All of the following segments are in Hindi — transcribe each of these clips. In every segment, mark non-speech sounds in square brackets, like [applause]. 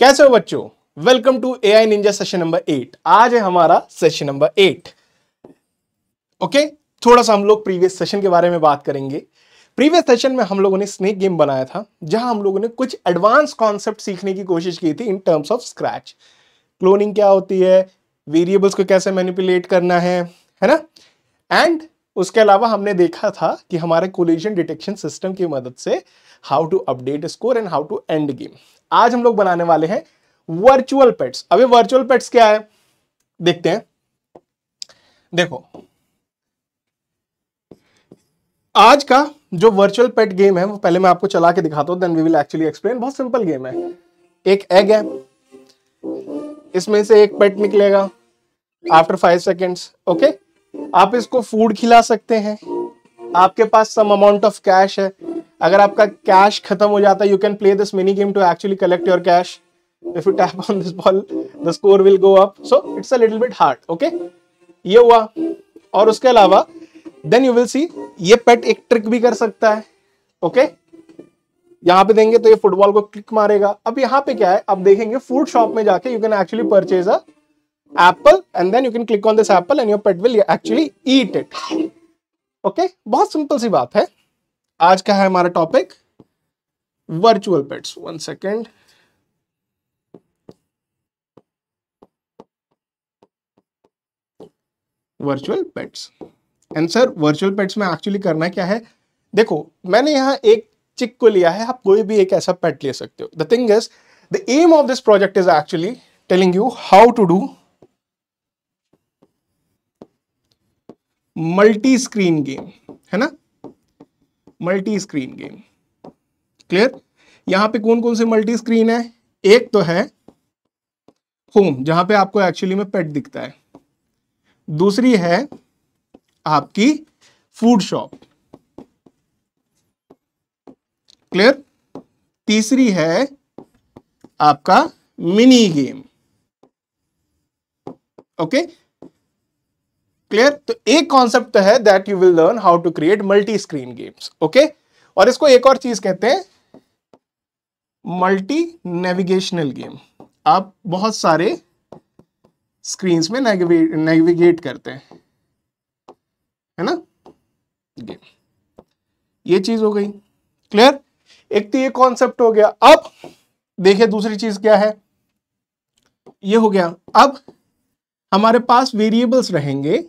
कैसे हो बच्चों welcome to A I ninja session number eight आज है हमारा सेशन नंबर एट ओके थोड़ा सा हम लोग प्रीवियस सेशन के बारे में बात करेंगे प्रीवियस सेशन में हम लोगों ने स्नेक गेम बनाया था जहां हम लोगों ने कुछ एडवांस कॉन्सेप्ट सीखने की कोशिश की थी in terms of Scratch cloning क्या होती है वेरिएबल्स को कैसे मैनिपुलेट करना है है ना एंड उसके अलावा हमने देखा था कि हमारे कोलिजन डिटेक्शन सिस्टम की मदद से how to update score and how to end game आज हम लोग बनाने वाले हैं वर्चुअल पेट्स अभी वर्चुअल पेट्स क्या है देखते हैं देखो आज का जो वर्चुअल पेट गेम है वो पहले मैं आपको चला के दिखाता हूं then we will actually explain बहुत सिंपल गेम है एक एग है इसमें से एक पेट निकलेगा आफ्टर फाइव सेकेंड्स ओके आप इसको फूड खिला सकते हैं आपके पास सम अमाउंट ऑफ कैश है अगर आपका कैश खत्म हो जाता है you can play this mini game to actually collect your cash if you tap on this ball the score will go up so it's a little bit hard okay ये हुआ और उसके अलावा देन यू विल सी ये पेट एक ट्रिक भी कर सकता है ओके okay? यहाँ पे देंगे तो ये फुटबॉल को क्लिक मारेगा अब यहाँ पे क्या है अब देखेंगे फूड शॉप में जाके you can actually purchase a apple and then you can click on this apple and your pet will actually eat it okay बहुत सिंपल सी बात है आज का है हमारा topic virtual pets one second virtual pets answer virtual pets में एक्चुअली करना क्या है देखो मैंने यहां एक चिक को लिया है आप कोई भी एक ऐसा पेट ले सकते हो the thing is the aim of this project is actually telling you how to do multi screen game है ना मल्टी स्क्रीन गेम क्लियर यहां पे कौन कौन से मल्टी स्क्रीन है एक तो है होम जहां पे आपको एक्चुअली में पेट दिखता है दूसरी है आपकी फूड शॉप क्लियर तीसरी है आपका मिनी गेम ओके क्लियर तो एक कॉन्सेप्ट है that you will learn how to create multi screen games okay और इसको एक और चीज कहते हैं मल्टी नेविगेशनल गेम आप बहुत सारे स्क्रीन में नेविगेट करते हैं है ना गेम ये चीज हो गई क्लियर एक तो ये कॉन्सेप्ट हो गया अब देखिए दूसरी चीज क्या है ये हो गया अब हमारे पास वेरिएबल्स रहेंगे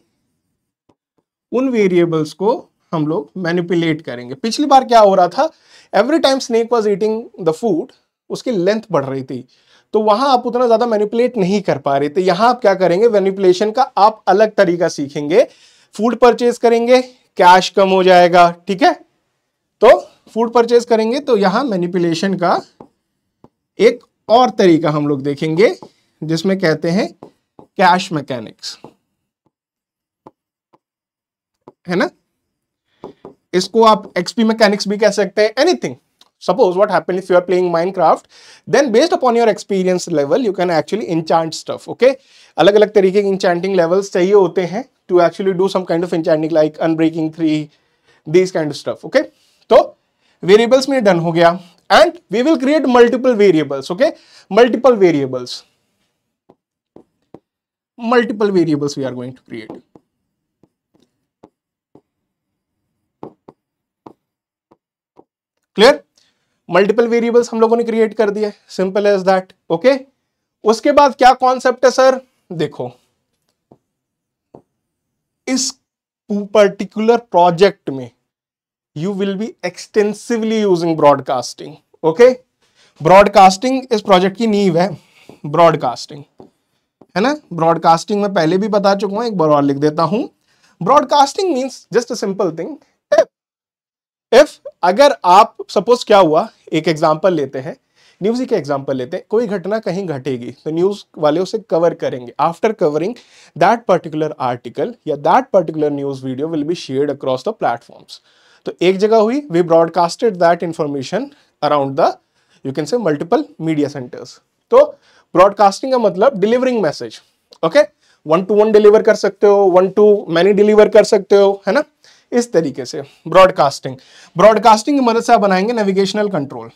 उन वेरिएबल्स को हम लोग मैनिपुलेट करेंगे पिछली बार क्या हो रहा था every time snake was eating the food उसकी लेंथ बढ़ रही थी तो वहां आप उतना ज्यादा मैनिपुलेट नहीं कर पा रहे थे यहां आप क्या करेंगे मैनिपुलेशन का आप अलग तरीका सीखेंगे फूड परचेज करेंगे कैश कम हो जाएगा ठीक है तो फूड परचेज करेंगे तो यहां मैनिपुलेशन का एक और तरीका हम लोग देखेंगे जिसमें कहते हैं कैश मैकेनिक्स है ना इसको आप एक्सपी मैकेनिक्स भी कह सकते हैं anything suppose what happen if you are playing Minecraft then based upon your experience level you can actually enchant stuff okay अलग अलग तरीके के इंचांटिंग लेवल्स चाहिए होते हैं to actually do some kind of enchanting like unbreaking three this kind of stuff okay तो वेरिएबल्स में डन हो गया and we will create multiple variables okay multiple variables multiple variables we are going to create clear multiple variables हम लोगों ने क्रिएट कर दिए सिंपल एज दैट ओके उसके बाद क्या कॉन्सेप्ट है सर देखो इस पर्टिकुलर प्रोजेक्ट में you will be extensively using broadcasting okay broadcasting इस प्रोजेक्ट की नींव है ब्रॉडकास्टिंग है ना ब्रॉडकास्टिंग में पहले भी बता चुका हूं एक बार और लिख देता हूं broadcasting means just a simple thing if अगर आप सपोज क्या हुआ एक एग्जाम्पल लेते हैं न्यूज के एग्जाम्पल लेते हैं कोई घटना कहीं घटेगी तो न्यूज वाले उसे कवर करेंगे after covering that particular article या that particular news video will be shared across the platforms तो एक जगह हुई we broadcasted that information around the you can say multiple media centres तो ब्रॉडकास्टिंग का मतलब delivering message okay one to one deliver कर सकते हो वन टू मैनी डिलीवर कर सकते हो है ना इस तरीके से ब्रॉडकास्टिंग ब्रॉडकास्टिंग की मदद से आप बनाएंगे नेविगेशनल कंट्रोल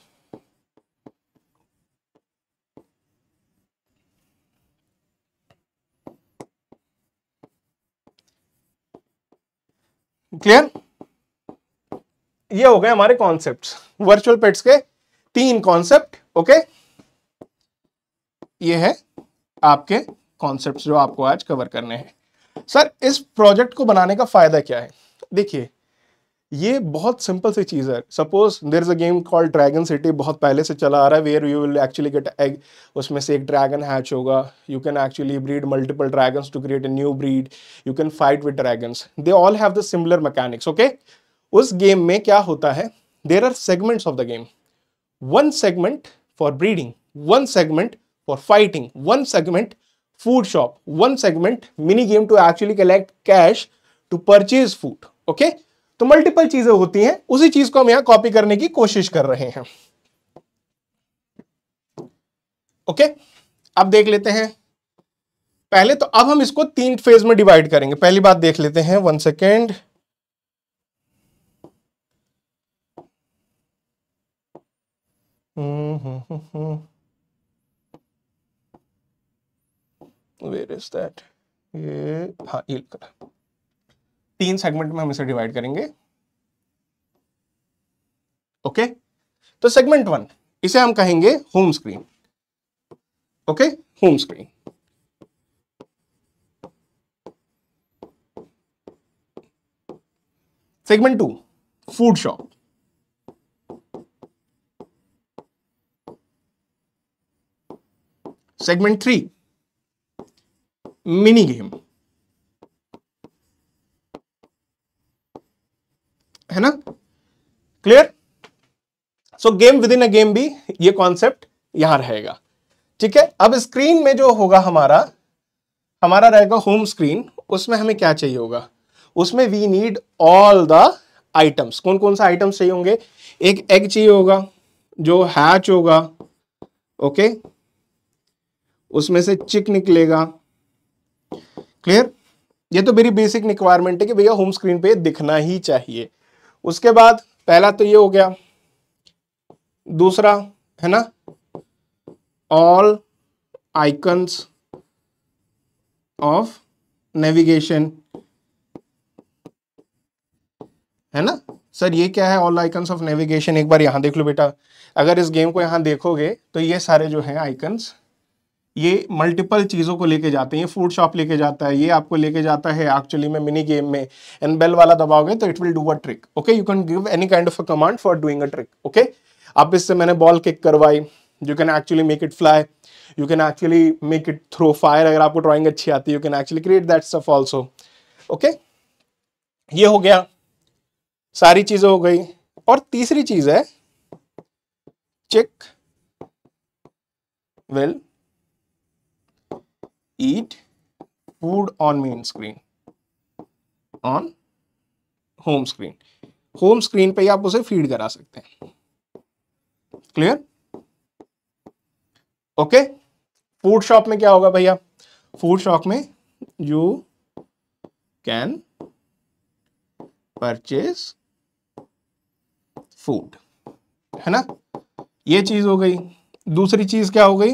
क्लियर ये हो गए हमारे कॉन्सेप्ट्स वर्चुअल पेट्स के तीन कॉन्सेप्ट ओके ये है आपके कॉन्सेप्ट्स जो आपको आज कवर करने हैं सर इस प्रोजेक्ट को बनाने का फायदा क्या है देखिए ये बहुत सिंपल सी चीज़ है suppose there is a game called Dragon City बहुत पहले से चला आ रहा है where you will actually get egg उसमें से एक ड्रैगन हैच होगा you can actually breed multiple dragons to create a new breed you can fight with dragons they all have the similar mechanics okay उस गेम में क्या होता है there are segments of the game one segment for breeding one segment for fighting one segment food shop one segment mini game to actually collect cash to purchase food okay तो मल्टीपल चीजें होती हैं उसी चीज को हम यहां कॉपी करने की कोशिश कर रहे हैं ओके अब देख लेते हैं पहले तो अब हम इसको तीन फेज में डिवाइड करेंगे पहली बात देख लेते हैं one second where is that ये हाँ ये तीन सेगमेंट में हम इसे डिवाइड करेंगे ओके तो सेगमेंट वन इसे हम कहेंगे home screen okay home screen segment two food shop segment three mini game है ना clear so game within a game भी ये कॉन्सेप्ट यहां रहेगा ठीक है अब स्क्रीन में जो होगा हमारा हमारा रहेगा होम स्क्रीन उसमें हमें क्या चाहिए होगा उसमें we need all the items कौन कौन सा आइटम्स चाहिए होंगे एक एग चाहिए होगा जो हैच होगा ओके उसमें से चिक निकलेगा क्लियर ये तो मेरी बेसिक रिक्वायरमेंट है कि भैया होम स्क्रीन पे दिखना ही चाहिए उसके बाद पहला तो ये हो गया दूसरा है ना ऑल आइकन्स ऑफ नेविगेशन है ना सर ये क्या है ऑल आइकन्स ऑफ नेविगेशन एक बार यहां देख लो बेटा अगर इस गेम को यहां देखोगे तो ये सारे जो हैं आइकन्स ये मल्टीपल चीज़ों को लेके जाते हैं ये फूड शॉप लेके जाता है ये आपको लेके जाता है एक्चुअली में मिनी गेम में एंड बेल वाला दबाओगे तो it will do a trick okay you can give any kind of a command for doing a trick okay अब इससे मैंने बॉल किक करवाई you can actually make it fly you can actually make it throw fire अगर आपको ड्रॉइंग अच्छी आती है you can actually create that stuff also okay ये हो गया सारी चीज़ें हो गई और तीसरी चीज़ है check will eat food on main screen on home screen home screen पे ही आप उसे feed करा सकते हैं clear okay food shop में क्या होगा भैया food shop में you can purchase food है ना ये चीज हो गई दूसरी चीज क्या हो गई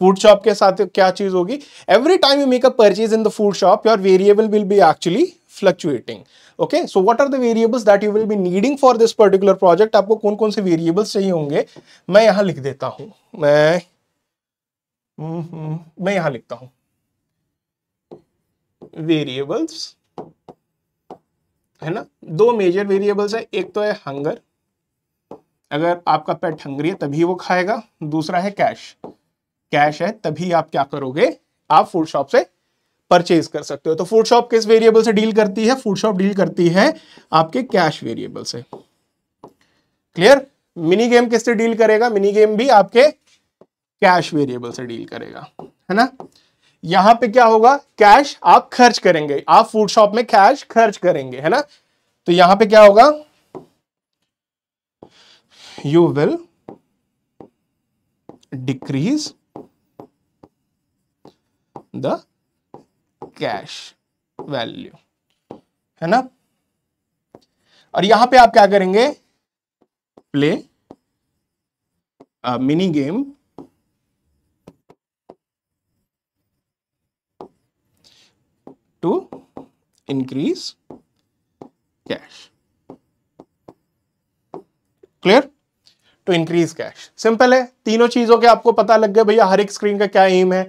फूड शॉप के साथ क्या चीज होगी every time you make a purchase in the food shop your variable will be actually fluctuating okay so what are the variables that you will be needing for this particular project आपको कौन कौन से वेरिएबल्स चाहिए होंगे मैं यहां लिख देता हूं मैं हम्म, हम्म, मैं यहां लिखता हूं वेरिएबल्स है ना दो मेजर वेरिएबल्स है एक तो है हंगर अगर आपका पेट हंगरी है तभी वो खाएगा दूसरा है कैश कैश है तभी आप क्या करोगे आप फूड शॉप से परचेज कर सकते हो तो फूड शॉप किस वेरिएबल से डील करती है फूड शॉप डील करती है आपके कैश वेरिएबल से क्लियर मिनी गेम किससे डील करेगा मिनी गेम भी आपके कैश वेरिएबल से डील करेगा है ना यहां पे क्या होगा कैश आप खर्च करेंगे आप फूड शॉप में कैश खर्च करेंगे है ना तो यहां पे क्या होगा you will decrease the cash value है ना और यहां पे आप क्या करेंगे play mini game to increase cash clear to increase cash simple है तीनों चीजों के आपको पता लग गया भैया हर एक स्क्रीन का क्या एम है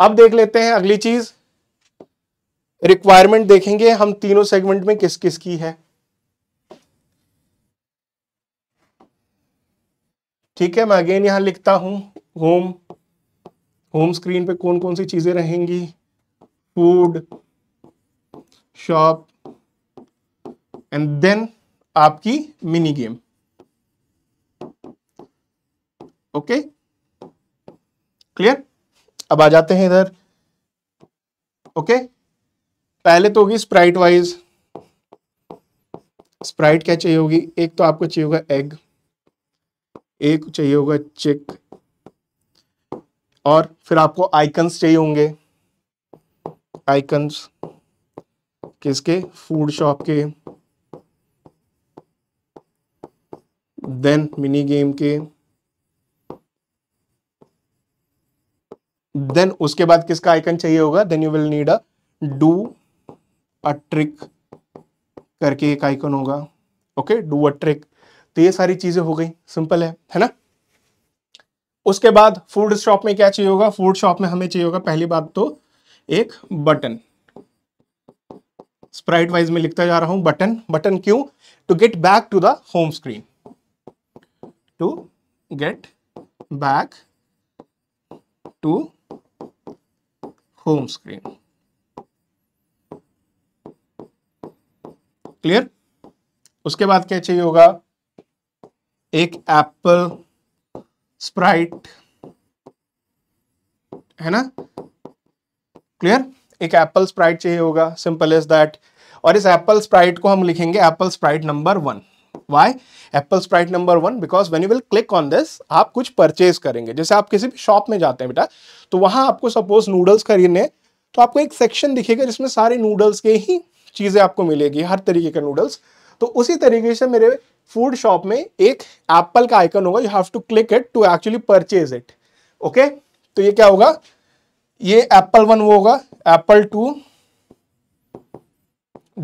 अब देख लेते हैं अगली चीज रिक्वायरमेंट देखेंगे हम तीनों सेगमेंट में किस किस की है ठीक है मैं अगेन यहां लिखता हूं होम होम स्क्रीन पे कौन कौन सी चीजें रहेंगी फूड शॉप एंड देन आपकी मिनी गेम ओके क्लियर अब आ जाते हैं इधर ओके पहले तो होगी स्प्राइट वाइज स्प्राइट क्या चाहिए होगी एक तो आपको चाहिए होगा एग एक चाहिए होगा चिक और फिर आपको आइकन्स चाहिए होंगे आइकन्स किसके फूड शॉप के देन मिनी गेम के देन उसके बाद किसका आइकन चाहिए होगा then you will need a do a trick करके एक आइकन होगा ओके डू अ ट्रिक तो ये सारी चीजें हो गई सिंपल है है ना उसके बाद फूड शॉप में क्या चाहिए होगा फूड शॉप में हमें चाहिए होगा पहली बात तो एक बटन स्प्राइट वाइज में लिखता जा रहा हूं बटन बटन क्यों to get back to the home screen to get back to home screen. Clear उसके बाद क्या चाहिए होगा एक एप्पल स्प्राइट है ना क्लियर एक एप्पल स्प्राइट चाहिए होगा सिंपल इज दैट और इस एप्पल स्प्राइट को हम लिखेंगे apple sprite number one why apple sprite number one because when you will click on this आप कुछ परचेज करेंगे जैसे आप किसी भी शॉप में जाते हैं बेटा तो वहां आपको सपोज नूडल्स खरीदने तो आपको एक सेक्शन दिखेगा जिसमें सारे नूडल्स के ही चीज़ें आपको मिलेगी हर तरीके के नूडल्स तो उसी तरीके से मेरे फूड शॉप में एक एप्पल का आइकन होगा you have to click it to actually purchase it okay तो ये क्या होगा ये एप्पल वन वो होगा एप्पल टू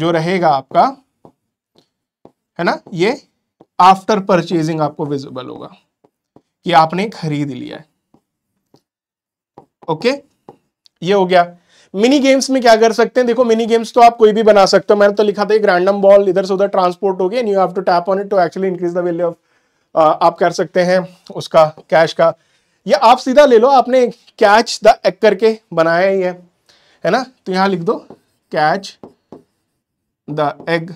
जो रहेगा आपका है ना ये आफ्टर परचेजिंग आपको विजिबल होगा कि आपने खरीद लिया है ओके ये हो गया मिनी गेम्स में क्या कर सकते हैं देखो मिनी गेम्स तो आप कोई भी बना सकते हो मैंने तो लिखा था एक रैंडम बॉल इधर से उधर ट्रांसपोर्ट हो गया and you have to tap on it to actually increase the value of आप कर सकते हैं उसका कैश का या आप सीधा ले लो आपने कैच द एग करके बनाया ही है है ना तो यहां लिख दो कैच द एग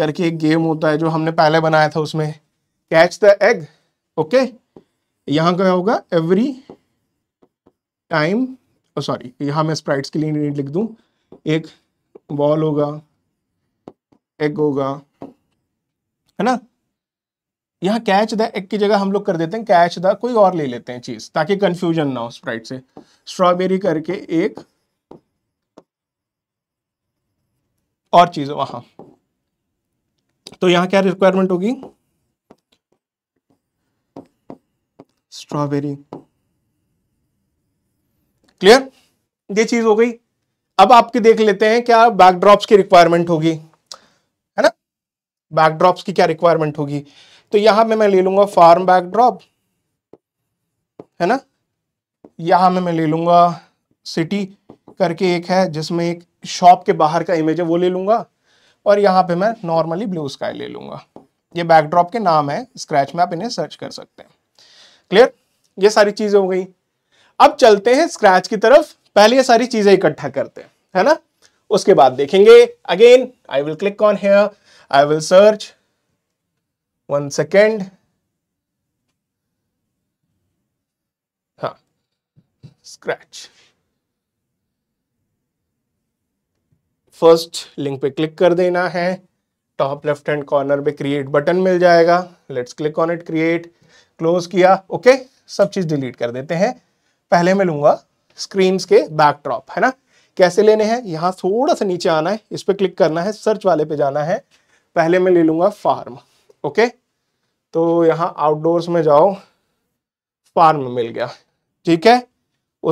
करके एक गेम होता है जो हमने पहले बनाया था उसमें कैच द एग ओके यहाँ क्या होगा एवरी टाइम सॉरी यहाँ मैं स्प्राइट्स के लिए यूनिट लिख दूँ एक बॉल होगा एग होगा है ना यहाँ कैच द एग की जगह हम लोग कर देते हैं कैच द कोई और ले लेते हैं चीज़ ताकि कंफ्यूजन ना हो स्प्राइट से स्ट्रॉबेरी करके एक और चीज़ वहां तो यहां क्या रिक्वायरमेंट होगी स्ट्रॉबेरी क्लियर ये चीज हो गई अब आपके देख लेते हैं क्या बैकड्रॉप्स की रिक्वायरमेंट होगी है ना बैकड्रॉप्स की क्या रिक्वायरमेंट होगी तो यहां में मैं ले लूंगा फार्म बैकड्रॉप है ना यहां में मैं ले लूंगा सिटी करके एक है जिसमें एक शॉप के बाहर का इमेज है वो ले लूंगा और यहाँ पे मैं नॉर्मली ब्लू स्काई ले लूंगा ये बैकड्रॉप के नाम है स्क्रैच में आप इन्हें सर्च कर सकते हैं क्लियर ये सारी चीज़ें हो गई अब चलते हैं स्क्रैच की तरफ पहले ये सारी चीज़ें इकट्ठा करते हैं है ना उसके बाद देखेंगे again I will click on here I will search one second हा स्क्रैच फर्स्ट लिंक पे क्लिक कर देना है टॉप लेफ्ट हैंड कॉर्नर पे क्रिएट बटन मिल जाएगा let's click on it create close किया ओके सब चीज़ डिलीट कर देते हैं पहले मैं लूंगा स्क्रीन के बैकड्रॉप है ना कैसे लेने हैं यहाँ थोड़ा सा नीचे आना है इस पर क्लिक करना है सर्च वाले पे जाना है पहले मैं ले लूंगा फार्म ओके तो यहाँ आउटडोर्स में जाओ फार्म मिल गया ठीक है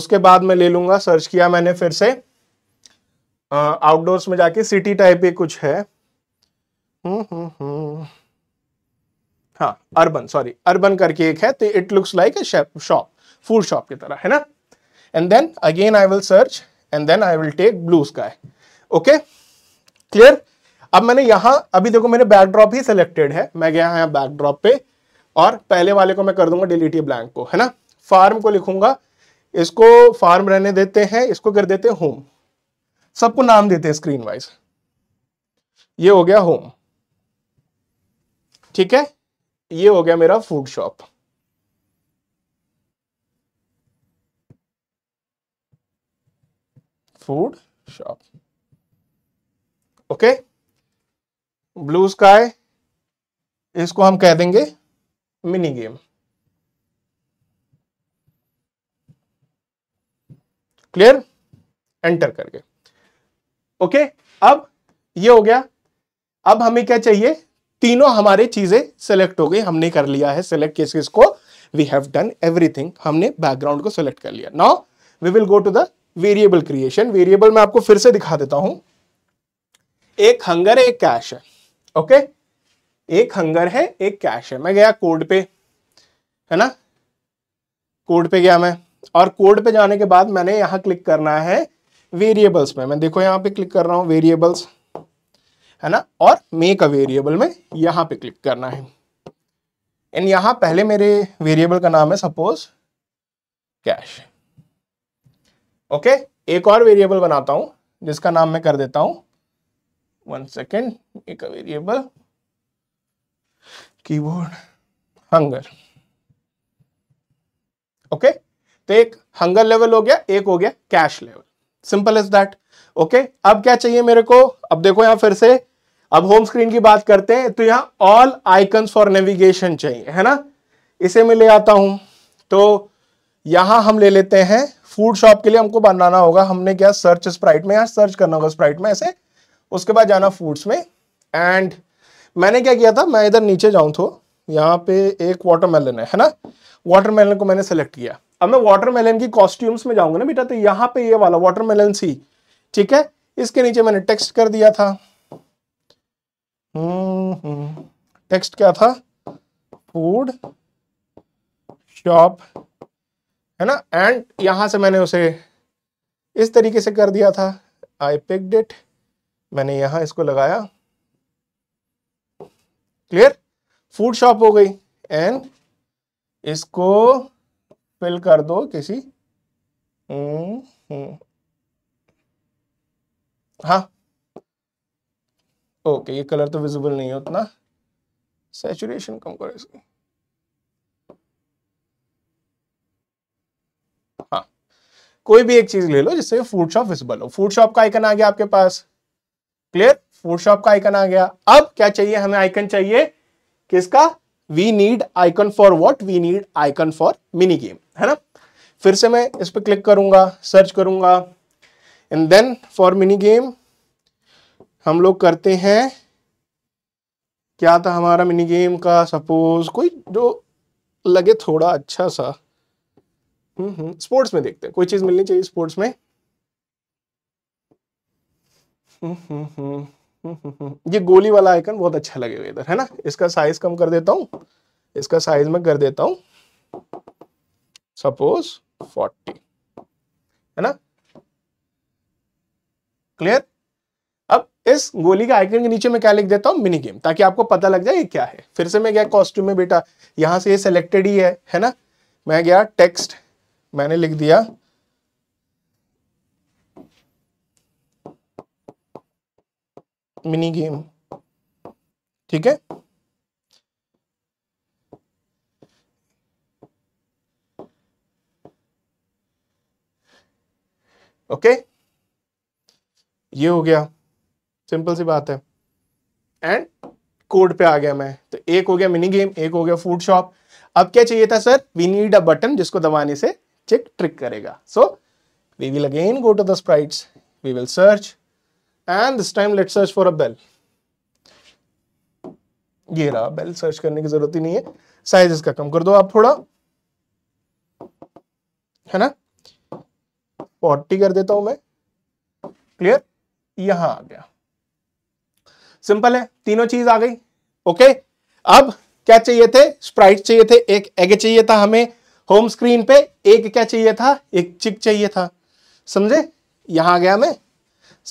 उसके बाद मैं ले लूंगा सर्च किया मैंने फिर से आउटडोर्स में जाके सिटी टाइप ही कुछ है हम्म, हम्म, हम्म। हाँ अर्बन सॉरी अर्बन करके एक है तो it looks like a shop food shop की तरह है ना and then again I will search and then I will take blue sky okay clear अब मैंने यहां अभी देखो मेरे बैकड्रॉप ही सिलेक्टेड है मैं गया यहां बैकड्रॉप पे और पहले वाले को मैं कर दूंगा डिलीट ये ब्लैंक को है ना फार्म को लिखूंगा इसको फार्म रहने देते हैं इसको कर देते हैं होम सबको नाम देते हैं स्क्रीन वाइज ये हो गया होम ठीक है ये हो गया मेरा food shop food shop okay blue sky इसको हम कह देंगे मिनी गेम क्लियर एंटर करके ओके अब ये हो गया अब हमें क्या चाहिए तीनों हमारे चीजें सेलेक्ट हो गई हमने कर लिया है सेलेक्ट केसेस को वी हैव डन एवरीथिंग हमने बैकग्राउंड को सेलेक्ट कर लिया now we will go to the variable creation variable मैं आपको फिर से दिखा देता हूं एक हंगर है एक कैश है ओके okay? एक हंगर है एक कैश है मैं गया कोड पे है ना कोड पे गया मैं और कोड पे जाने के बाद मैंने यहां क्लिक करना है वेरिएबल्स में मैं देखो यहां पे क्लिक कर रहा हूं वेरिएबल्स है ना और मेक अ वेरिएबल में यहां पे क्लिक करना है एंड यहां पहले मेरे वेरिएबल का नाम है सपोज कैश ओके एक और वेरिएबल बनाता हूं जिसका नाम मैं कर देता हूं वन सेकेंड एक वेरिएबल कीबोर्ड हंगर ओके तो एक हंगर लेवल हो गया एक हो गया cash level simple is that okay अब क्या चाहिए मेरे को अब देखो यहां फिर से अब होम स्क्रीन की बात करते हैं तो यहाँ ऑल आइकन फॉर नेविगेशन चाहिए है ना इसे मैं ले आता हूं तो यहां हम ले लेते हैं फूड शॉप के लिए हमको बनाना होगा हमने क्या सर्च स्प्राइट में यहाँ सर्च करना होगा स्प्राइट में ऐसे उसके बाद जाना फूड्स में एंड मैंने क्या किया था मैं इधर नीचे जाऊं तो यहां पे एक वाटरमेलन है है ना वाटरमेलन को मैंने सेलेक्ट किया अब मैं वाटरमेलन की कॉस्ट्यूम्स में जाऊंगा ना बेटा तो यहां पे ये वाला वाटरमेलन सी ठीक है इसके नीचे मैंने टेक्स्ट कर दिया था टेक्स्ट हम्म, क्या था फूड शॉप है ना एंड यहां से मैंने उसे इस तरीके से कर दिया था आई पिक डिट मैंने यहां इसको लगाया क्लियर फूड शॉप हो गई एंड इसको फिल कर दो किसी हम्म, हम्म। हाँ ओके ये कलर तो विजिबल नहीं है उतना सेचुरेशन कम करो इसकी हाँ कोई भी एक चीज ले लो जिससे फूड शॉप विजिबल हो फूड शॉप का आइकन आ गया आपके पास क्लियर फूड शॉप का आइकन आ गया अब क्या चाहिए हमें आइकन चाहिए किसका we need icon for what we need icon for mini game है ना फिर से मैं इस पर क्लिक करूंगा सर्च करूंगा and then for mini game हम लोग करते हैं क्या था हमारा मिनी गेम का सपोज कोई जो लगे थोड़ा अच्छा सा स्पोर्ट्स हम्म, हम्म, में देखते हैं कोई चीज मिलनी चाहिए स्पोर्ट्स में हम्म, ये गोली वाला आइकन बहुत अच्छा लगेगा इधर है ना इसका साइज कम कर देता हूँ इसका साइज में कर देता हूँ सपोज 40 है ना क्लियर अब इस गोली के आइकन के नीचे मैं क्या लिख देता हूं मिनी गेम ताकि आपको पता लग जाए ये क्या है फिर से मैं गया कॉस्ट्यूम में बेटा यहां से ये सिलेक्टेड ही है है ना मैं गया टेक्स्ट मैंने लिख दिया मिनी गेम ठीक है ये हो गया सिंपल सी बात है एंड कोड पे आ गया मैं तो एक हो गया मिनी गेम एक हो गया फूड शॉप अब क्या चाहिए था sir we need a button जिसको दबाने से चेक ट्रिक करेगा so we will again go to the sprites we will search and this time let search for a bell ये रहा बेल सर्च करने की जरूरत ही नहीं है साइज इसका कम कर दो आप थोड़ा है ना पॉटी कर देता हूं मैं क्लियर यहां आ गया सिंपल है तीनों चीज आ गई ओके अब क्या चाहिए थे स्प्राइट चाहिए थे एक एग चाहिए था हमें होम स्क्रीन पे एक क्या चाहिए था एक चिक चाहिए था समझे यहां गया मैं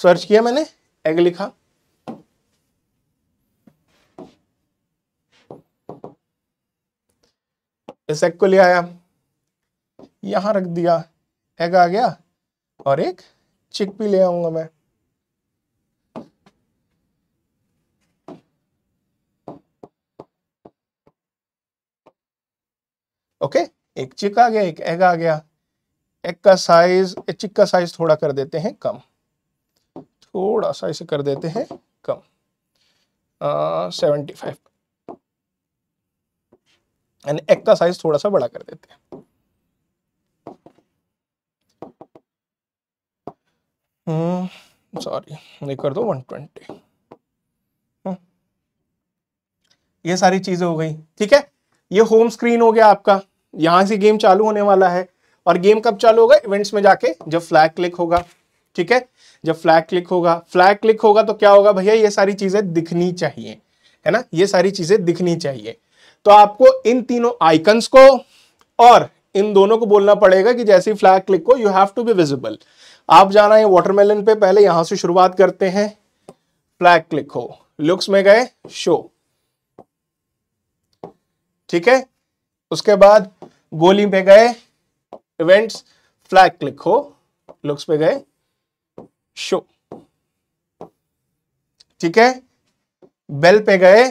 सर्च किया मैंने एग लिखा इस एग को ले आया यहां रख दिया एग आ गया और एक चिक भी ले आऊंगा मैं ओके एक चिक आ गया एक एग आ गया एग का साइज चिक का साइज थोड़ा कर देते हैं कम थोड़ा सा इसे कर देते हैं कम सेवेंटी फाइव एंड एग का साइज थोड़ा सा बड़ा कर देते हैं सॉरी हम्म, कर दो 120 हम्म। ये सारी चीजें हो गई ठीक है ये होम स्क्रीन हो गया आपका यहां से गेम चालू होने वाला है और गेम कब चालू होगा इवेंट्स में जाके जब फ्लैग क्लिक होगा ठीक है जब फ्लैग क्लिक होगा फ्लैग क्लिक होगा तो क्या होगा भैया ये सारी चीज़ें दिखनी चाहिए है ना ये सारी चीज़ें दिखनी चाहिए तो आपको इन तीनों आइकन्स को और इन दोनों को बोलना पड़ेगा कि जैसे ही फ्लैग क्लिक हो you have to be visible आप जाना है वाटरमेलन पे पहले यहां से शुरुआत करते हैं फ्लैग क्लिक हो लुक्स में गए शो ठीक है उसके बाद गोली पे गए इवेंट्स फ्लैग क्लिक हो लुक्स पे गए शो ठीक है बेल पे गए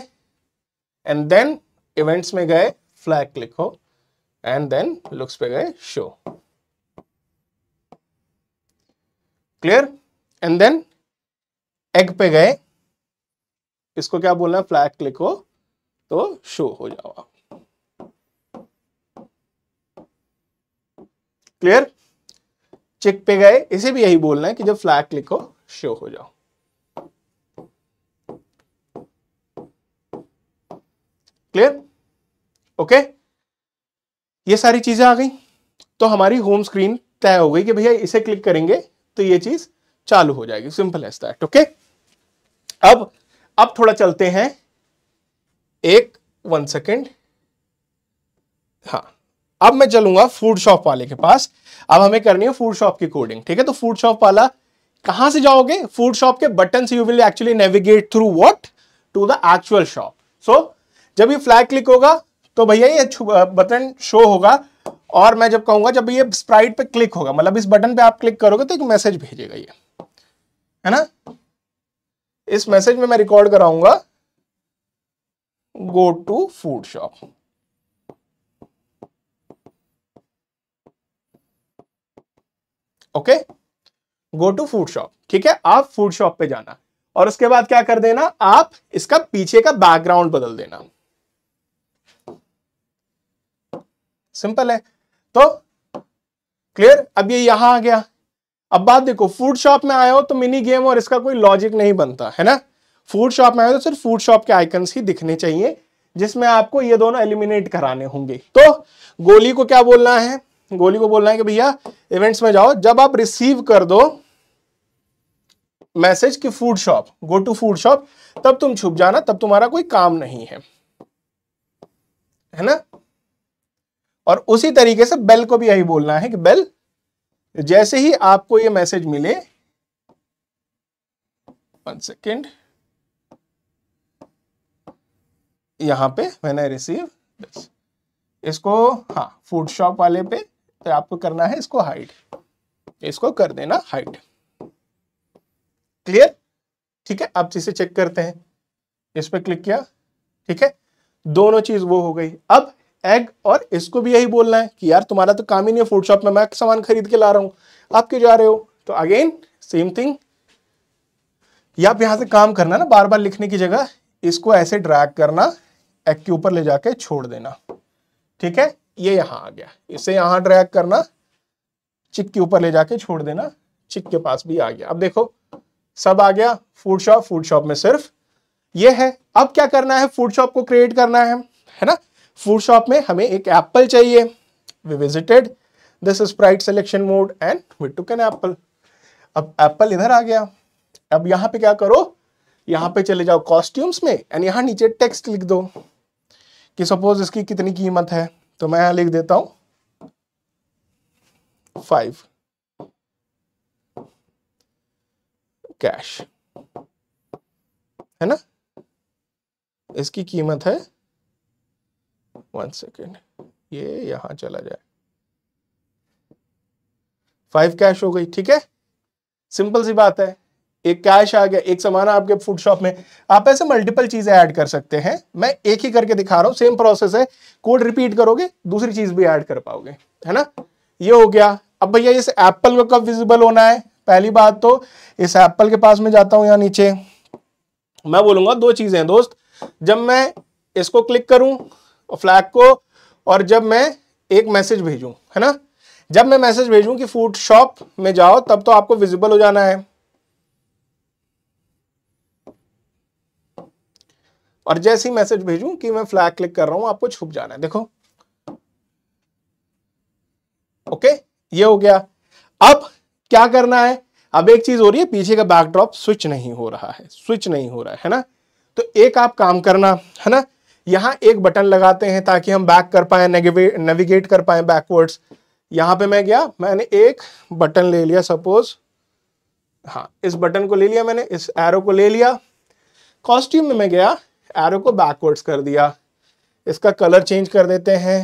एंड देन इवेंट्स में गए फ्लैग क्लिक हो एंड देन लुक्स पे गए show clear and then egg पे गए इसको क्या बोलना फ्लैग क्लिक हो तो शो हो जाओ आप क्लियर चेक पे गए इसे भी यही बोलना है कि जब फ्लैग क्लिक हो शो हो जाओ क्लियर ओके ये सारी चीजें आ गई तो हमारी होम स्क्रीन तय हो गई कि भैया इसे क्लिक करेंगे तो ये चीज चालू हो जाएगी सिंपल एज दैट ओके अब अब थोड़ा चलते हैं एक वन सेकेंड हाँ अब मैं चलूंगा फूड शॉप वाले के पास अब हमें करनी है फूड शॉप की कोडिंग ठीक है तो फूड शॉप वाला कहां से जाओगे फूड शॉप के बटन से you will actually navigate through what to the actual shop so जब ये फ्लैग क्लिक होगा तो भैया ये बटन शो होगा और मैं जब कहूंगा जब ये स्प्राइट पे क्लिक होगा मतलब इस बटन पे आप क्लिक करोगे तो एक मैसेज भेजेगा ये है ना इस मैसेज में मैं रिकॉर्ड कराऊंगा go to food shop okay go to food shop ठीक है आप फूड शॉप पे जाना और उसके बाद क्या कर देना आप इसका पीछे का बैकग्राउंड बदल देना सिंपल है तो क्लियर अब ये यहां आ गया अब बात देखो फूड शॉप में आए हो तो मिनी गेम और इसका कोई लॉजिक नहीं बनता है ना फूड शॉप में आए तो सिर्फ फूड शॉप के आइकन्स ही दिखने चाहिए जिसमें आपको ये दोनों एलिमिनेट कराने होंगे तो गोली को क्या बोलना है गोली को बोलना है कि भैया इवेंट्स में जाओ जब आप रिसीव कर दो मैसेज कि food shop go to food shop तब तुम छुप जाना तब तुम्हारा कोई काम नहीं है है ना और उसी तरीके से बेल को भी यही बोलना है कि बेल जैसे ही आपको ये मैसेज मिले वन सेकेंड यहां पे मैंने रिसीव इसको हाँ फूड शॉप वाले पे तो आपको करना है इसको हाइड इसको कर देना हाइड क्लियर ठीक है अब इसे चेक करते हैं इस पर क्लिक किया ठीक है दोनों चीज वो हो गई अब एग और इसको भी यही बोलना है कि यार तुम्हारा तो काम ही नहीं है फूड में मैं सामान खरीद के ला रहा हूं आप क्यों जा रहे हो तो अगेन सेम थिंग या आप यहां से काम करना ना बार बार लिखने की जगह इसको ऐसे ड्रैग करना एग के ऊपर ले जाके छोड़ देना ठीक है ये यहां आ गया इसे यहां ड्रैग करना चिक के ऊपर ले जाके छोड़ देना चिक के पास भी आ गया अब देखो सब आ गया फूड शॉप फूड शॉप में सिर्फ ये है अब क्या करना है फूड शॉप को क्रिएट करना है है ना फूड शॉप में हमें एक एप्पल चाहिए we visited this is sprite selection mode and we took an apple अब एप्पल इधर आ गया अब यहां पे क्या करो यहां पे चले जाओ कॉस्ट्यूम्स में एंड यहां नीचे टेक्स्ट लिख दो कि सपोज इसकी कितनी कीमत है तो मैं यहां लिख देता हूं फाइव कैश है ना इसकी कीमत है वन सेकेंड ये यहां चला जाए फाइव कैश हो गई ठीक है सिंपल सी बात है एक कैश आ गया एक सामान आपके फूड शॉप में आप ऐसे मल्टीपल चीज़ें ऐड कर सकते हैं मैं एक ही करके दिखा रहा हूं सेम प्रोसेस है कोड रिपीट करोगे दूसरी चीज़ भी ऐड कर पाओगे है ना ये हो गया अब भैया इस एप्पल को कब विजिबल होना है पहली बात तो इस एप्पल के पास में जाता हूं यहां नीचे मैं बोलूंगा दो चीज़ें हैं दोस्त जब मैं इसको क्लिक करूं फ्लैग को और जब मैं एक मैसेज भेजूं है ना जब मैं मैसेज भेजूं कि फूड शॉप में जाओ तब तो आपको विजिबल हो जाना है और जैसे ही मैसेज भेजू कि मैं फ्लैग क्लिक कर रहा हूं आपको छुप जाना है देखो ओके ये हो गया अब क्या करना है अब एक चीज हो रही है पीछे का बैकड्रॉप स्विच नहीं हो रहा है स्विच नहीं हो रहा है है ना तो एक आप काम करना है ना यहां एक बटन लगाते हैं ताकि हम बैक कर पाए नेविगेट कर पाए बैकवर्ड्स यहां पे मैं गया मैंने एक बटन ले लिया सपोज हाँ इस बटन को ले लिया मैंने इस एरो को ले लिया कॉस्ट्यूम में मैं गया एरो को बैकवर्ड्स कर दिया इसका कलर चेंज कर देते हैं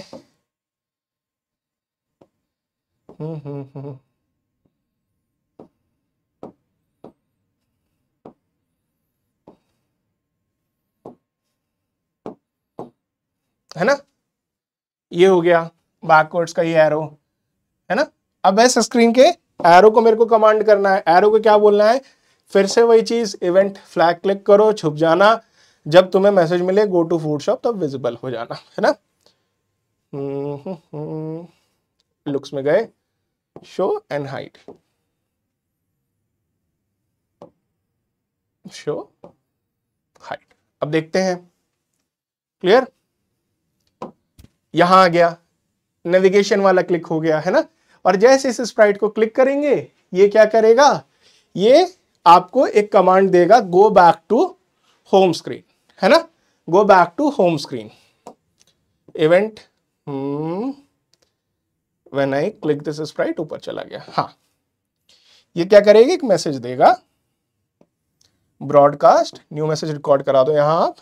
हम्म, हम्म, हम्म, है ना ये हो गया बैकवर्ड्स का ये एरो है ना अब बस स्क्रीन के एरो को मेरे को कमांड करना है एरो को क्या बोलना है फिर से वही चीज इवेंट फ्लैग क्लिक करो छुप जाना जब तुम्हें मैसेज मिले गो टू फूड शॉप तब विजिबल हो जाना है ना लुक्स हम्म, में गए show and hide show hide अब देखते हैं क्लियर यहां आ गया नेविगेशन वाला क्लिक हो गया है ना और जैसे इस स्प्राइट को क्लिक करेंगे ये क्या करेगा ये आपको एक कमांड देगा go back to home screen है ना go back to home screen event when I click this sprite ऊपर चला गया हाँ ये क्या करेगा एक मैसेज देगा ब्रॉडकास्ट न्यू मैसेज रिकॉर्ड करा दो यहां आप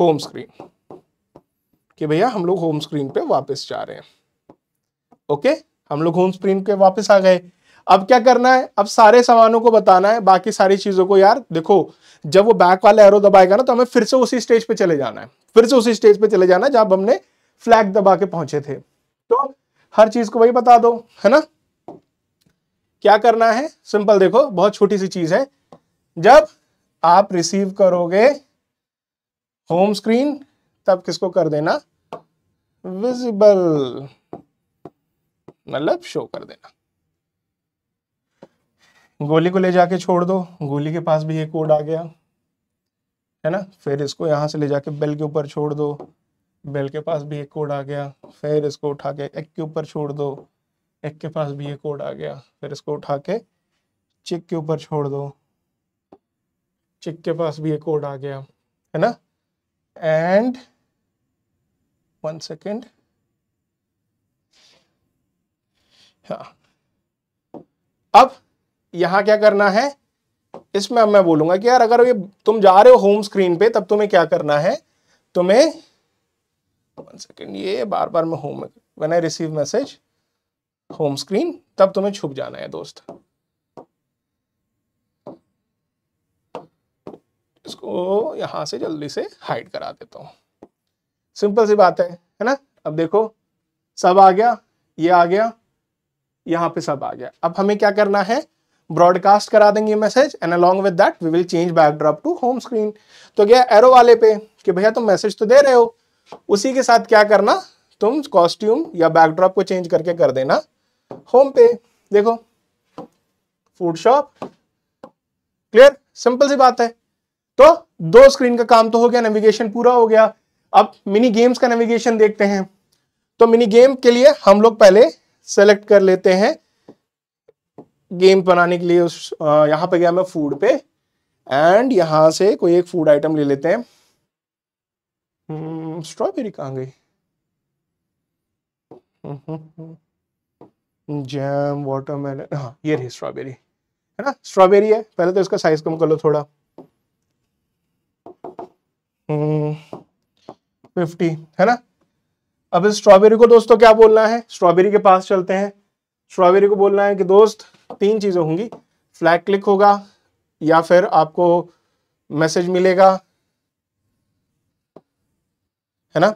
होम स्क्रीन कि भैया हम लोग होम स्क्रीन पे वापस जा रहे हैं ओके हम लोग होम स्क्रीन पे वापस आ गए अब क्या करना है अब सारे सामानों को बताना है बाकी सारी चीज़ों को यार देखो जब वो बैक वाला एरो दबाएगा ना तो हमें फिर से उसी स्टेज पे चले जाना है फिर से उसी स्टेज पे चले जाना है जब हमने फ्लैग दबा के पहुंचे थे तो हर चीज़ को वही बता दो है ना क्या करना है सिंपल देखो बहुत छोटी सी चीज़ है जब आप रिसीव करोगे होम स्क्रीन तब किसको कर देना विजिबल मतलब शो कर देना गोली को ले जाके छोड़ दो गोली के पास भी ये कोड आ गया है ना फिर इसको यहाँ से ले जाके बेल के ऊपर छोड़ दो बेल के पास भी एक कोड आ गया फिर इसको उठा के एक के ऊपर छोड़ दो एक के पास भी एक कोड आ गया फिर इसको उठा के चिक के ऊपर छोड़ दो चिक के पास भी एक कोड आ गया है ना एंड वन सेकेंड हाँ अब यहाँ क्या करना है इसमें अब मैं बोलूंगा कि यार अगर ये तुम जा रहे हो होम स्क्रीन पे तब तुम्हें क्या करना है तुम्हें वन सेकेंड ये बार बार मैं home when I receive message home screen तब तुम्हें छुप जाना है दोस्त इसको यहां से जल्दी से हाइड करा देता हूं सिंपल सी बात है है ना अब देखो सब आ गया ये आ गया यहां पे सब आ गया अब हमें क्या करना है ब्रॉडकास्ट करा देंगे message and along with that we will change backdrop to home screen तो गया एरो वाले पे कि भैया तुम मैसेज तो दे रहे हो उसी के साथ क्या करना तुम कॉस्ट्यूम या बैकड्रॉप को चेंज करके कर देना होम पे देखो फूड शॉप क्लियर सिंपल सी बात है तो दो स्क्रीन का काम तो हो गया नेविगेशन पूरा हो गया अब मिनी गेम्स का नेविगेशन देखते हैं तो मिनी गेम के लिए हम लोग पहले सेलेक्ट कर लेते हैं गेम बनाने के लिए उस यहाँ पे गया मैं फूड पे एंड यहाँ से कोई एक फूड आइटम ले लेते हैं स्ट्रॉबेरी हम्म, कहाँ गई जैम वाटरमेलन हाँ ये रही स्ट्रॉबेरी है ना स्ट्रॉबेरी है पहले तो इसका साइज कम कर लो थोड़ा फिफ्टी हम्म, है ना अब इस स्ट्रॉबेरी को दोस्तों क्या बोलना है स्ट्रॉबेरी के पास चलते हैं स्ट्रॉबेरी को बोलना है कि दोस्त तीन चीज़ें होंगी फ्लैग क्लिक होगा या फिर आपको मैसेज मिलेगा है ना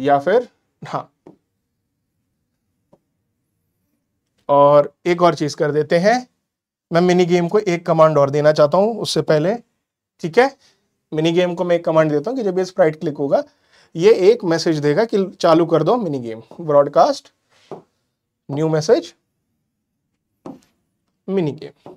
या फिर हाँ और एक और चीज़ कर देते हैं मैं मिनी गेम को एक कमांड और देना चाहता हूं उससे पहले ठीक है मिनी गेम को मैं एक कमांड देता हूं कि जब ये स्प्राइट क्लिक होगा ये एक मैसेज देगा कि चालू कर दो mini game broadcast new message mini game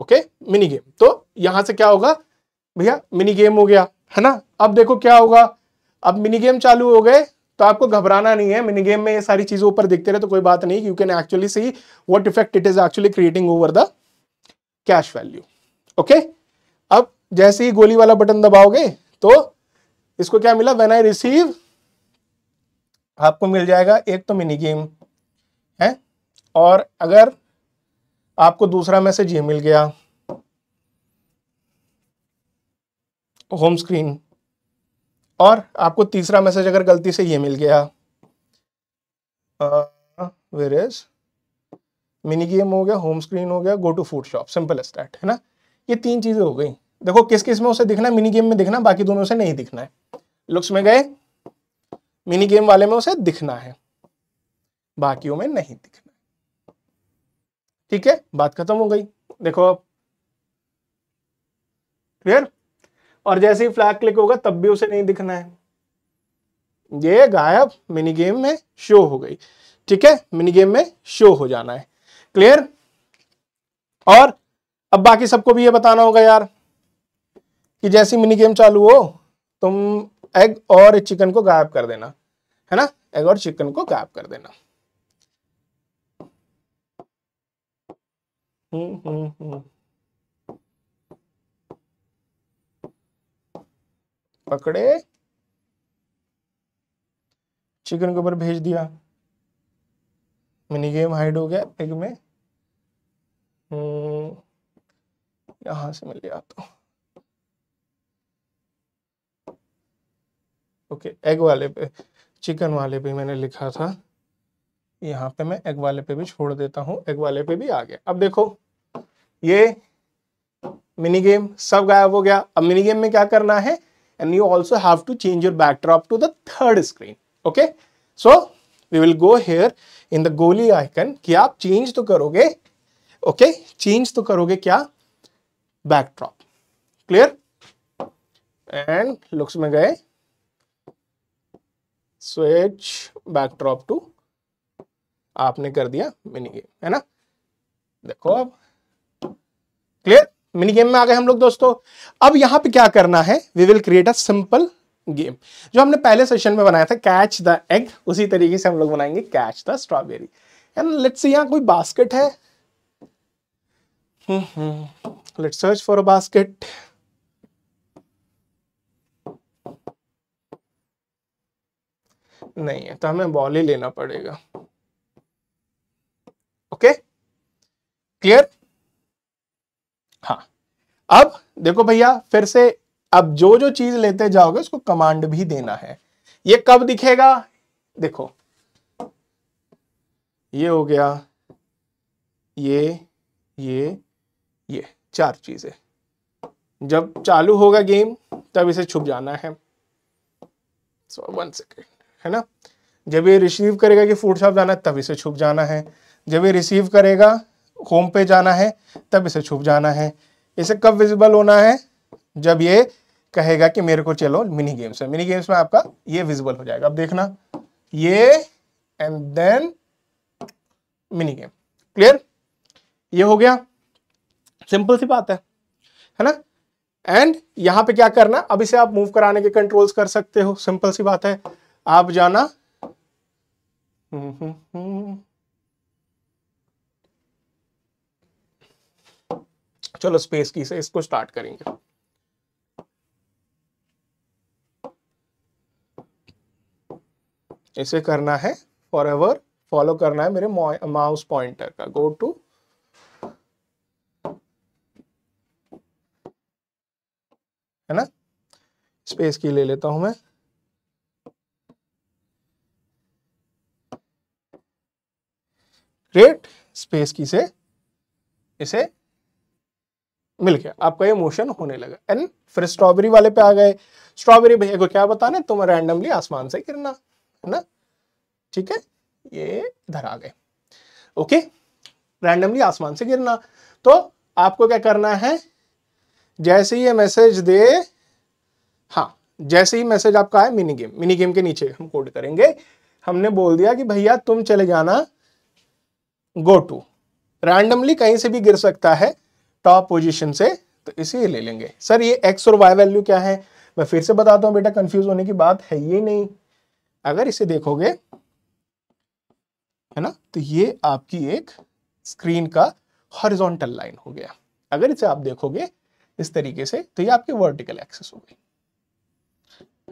okay mini game तो यहां से क्या होगा भैया मिनी गेम हो गया है ना अब देखो क्या होगा अब मिनी गेम चालू हो गए तो आपको घबराना नहीं है मिनी गेम में ये सारी चीज़ों ऊपर देखते रहे तो कोई बात नहीं you can actually see what effect it is actually creating over the cash value okay अब जैसे ही गोली वाला बटन दबाओगे तो इसको क्या मिला वेन आई रिसीव आपको मिल जाएगा एक तो मिनी गेम है और अगर आपको दूसरा मैसेज ये मिल गया होम स्क्रीन और आपको तीसरा मैसेज अगर गलती से ये मिल गया वेर इज मिनी गेम हो गया होम स्क्रीन हो गया go to food shop simple as है ना ये तीन चीजें हो गई देखो किस किस में उसे दिखना मिनी गेम में दिखना बाकी दोनों से नहीं दिखना है लुक्स में गए मिनी गेम वाले में उसे दिखना है बाकी में नहीं दिखना ठीक है बात खत्म हो गई देखो अब क्लियर और जैसे ही फ्लैग क्लिक होगा तब भी उसे नहीं दिखना है ये गायब मिनी गेम में शो हो गई ठीक है मिनी गेम में शो हो जाना है क्लियर और अब बाकी सबको भी ये बताना होगा यार कि जैसी मिनी गेम चालू हो तुम एग और चिकन को गायब कर देना है ना एग और चिकन को गायब कर देना हम्म, हम्म, हम्म। पकड़े चिकन के ऊपर भेज दिया मिनी गेम हाइड हो गया एग में यहां से मिल जाता हूं ओके एग वाले पे चिकन वाले पे मैंने लिखा था यहां पे मैं एग वाले पे भी छोड़ देता हूं एग वाले पे भी आ गया अब देखो ये मिनी गेम सब गायब हो गया अब मिनी गेम में क्या करना है and you also have to change your backdrop to the third screen okay so we will go here in the गोली आइकन कि आप चेंज तो करोगे ओके okay? चेंज तो करोगे क्या बैकड्रॉप क्लियर एंड लुक्स में गए switch बैकड्रॉप टू आपने कर दिया मिनी गेम है ना देखो अब क्लियर मिनी गेम में आ गए हम लोग दोस्तों अब यहां पे क्या करना है we will create a simple game जो हमने पहले सेशन में बनाया था कैच द एग उसी तरीके से हम लोग बनाएंगे catch the strawberry and let's यहां कोई बास्केट है हम्म, हम्म। let's search for a basket नहीं है तो हमें बॉल ही लेना पड़ेगा ओके क्लियर हाँ अब देखो भैया फिर से अब जो जो चीज लेते जाओगे उसको कमांड भी देना है ये कब दिखेगा देखो ये हो गया ये ये ये चार चीज़ें जब चालू होगा गेम तब इसे छुप जाना है सो वन सेकेंड है ना जब ये रिसीव करेगा कि फूड शॉप जाना है तब इसे छुप जाना है जब ये रिसीव करेगा होम पे जाना है तब इसे छुप जाना है इसे कब विजिबल होना है जब ये कहेगा कि मेरे को चलो मिनी गेम्स में मिनी गेम्स में आपका ये विजिबल हो जाएगा अब देखना ये and then mini game clear ये हो गया सिंपल सी बात है है ना एंड यहां पे क्या करना अब इसे आप मूव कराने के कंट्रोल्स कर सकते हो सिंपल सी बात है आप जाना चलो स्पेस की से इसको स्टार्ट करेंगे इसे करना है फॉर एवर फॉलो करना है मेरे माउस पॉइंटर का गो टू है ना स्पेस की ले लेता हूं मैं ग्रेट स्पेस की से इसे मिल गया आपका ये मोशन होने लगा एंड फिर स्ट्रॉबेरी वाले पे आ गए स्ट्रॉबेरी भैया को क्या बताने तुम रैंडमली आसमान से गिरना है ना ठीक है ये इधर आ गए ओके रैंडमली आसमान से गिरना तो आपको क्या करना है जैसे ही ये मैसेज दे हाँ जैसे ही मैसेज आपका आए मिनी गेम मिनी गेम के नीचे हम कोड करेंगे हमने बोल दिया कि भैया तुम चले जाना गो टू रैंडमली कहीं से भी गिर सकता है टॉप पोजीशन से तो इसे ले लेंगे सर ये एक्स और वाई वैल्यू क्या है मैं फिर से बताता हूँ बेटा कंफ्यूज होने की बात है ये नहीं अगर इसे देखोगे है ना तो ये आपकी एक स्क्रीन का हॉरिजॉन्टल लाइन हो गया अगर इसे आप देखोगे इस तरीके से तो ये आपकी वर्टिकल एक्सेस हो गई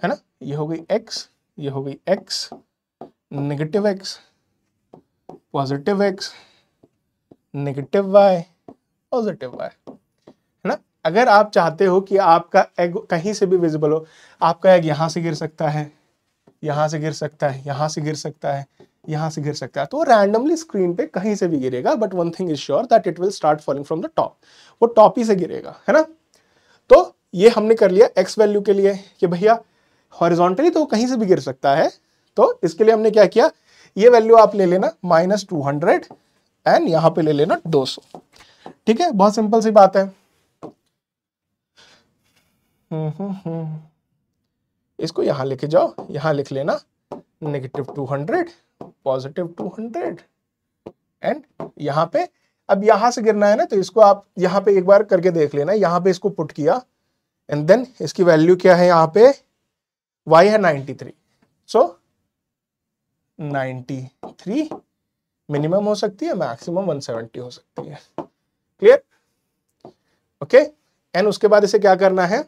है ना ये हो गई एक्स ये हो गई X negative X positive X negative Y positive Y है ना अगर आप चाहते हो कि आपका एग कहीं से भी विजिबल हो आपका एग यहां से गिर सकता है यहां से गिर सकता है यहां से गिर सकता है यहां से गिर सकता है तो रैंडमली स्क्रीन पे कहीं से भी गिरेगा but one thing is sure that it will start falling from the top वो टॉप ही से गिरेगा है ना तो ये हमने कर लिया एक्स वैल्यू के लिए कि भैया हॉरिजॉन्टली तो कहीं से भी गिर सकता है तो इसके लिए हमने क्या किया ये वैल्यू आप ले लेना माइनस टू हंड्रेड एंड यहां पे ले लेना दो सौ ठीक है बहुत सिंपल सी बात है हम्म, हम्म, हम्म। इसको यहां लेके जाओ यहां लिख लेना negative two hundred positive two hundred and यहां पे अब यहां से गिरना है ना तो इसको आप यहां पे एक बार करके देख लेना यहां पे इसको पुट किया एंड देन इसकी वैल्यू क्या है यहां पे वाई है 93 सो नाइन्टी थ्री मिनिमम हो सकती है मैक्सिमम 170 हो सकती है क्लियर ओके एंड उसके बाद इसे क्या करना है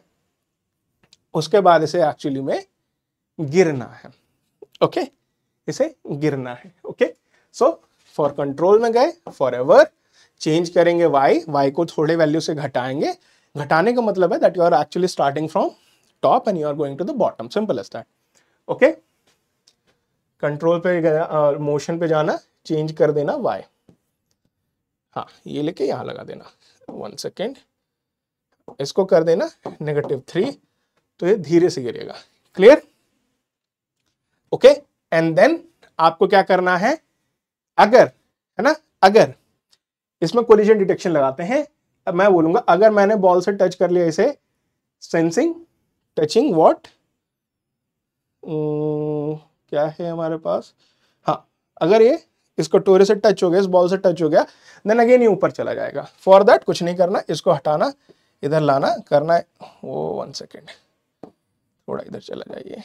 उसके बाद इसे एक्चुअली में गिरना है ओके okay? इसे गिरना है ओके सो फॉर कंट्रोल में गए फॉर एवर चेंज करेंगे वाई वाई को थोड़े वैल्यू से घटाएंगे घटाने का मतलब है that you are actually starting from top and you are going to the bottom simple as that okay control पे मोशन uh, पे जाना चेंज कर देना वाई हाँ ये लेके यहाँ लगा देना वन सेकेंड इसको कर देना नेगेटिव थ्री तो ये धीरे से गिरेगा क्लियर ओके एंड देन आपको क्या करना है अगर है ना अगर इसमें कोलिजन डिटेक्शन लगाते हैं अब मैं बोलूंगा अगर मैंने बॉल से टच कर लिया इसे सेंसिंग टचिंग वॉट क्या है हमारे पास हाँ अगर ये इसको टोरे से टच हो गया इस बॉल से टच हो गया देन अगेन ये ऊपर चला जाएगा फॉर दैट कुछ नहीं करना इसको हटाना इधर लाना करना है वो वन सेकेंड थोड़ा इधर चला जाइए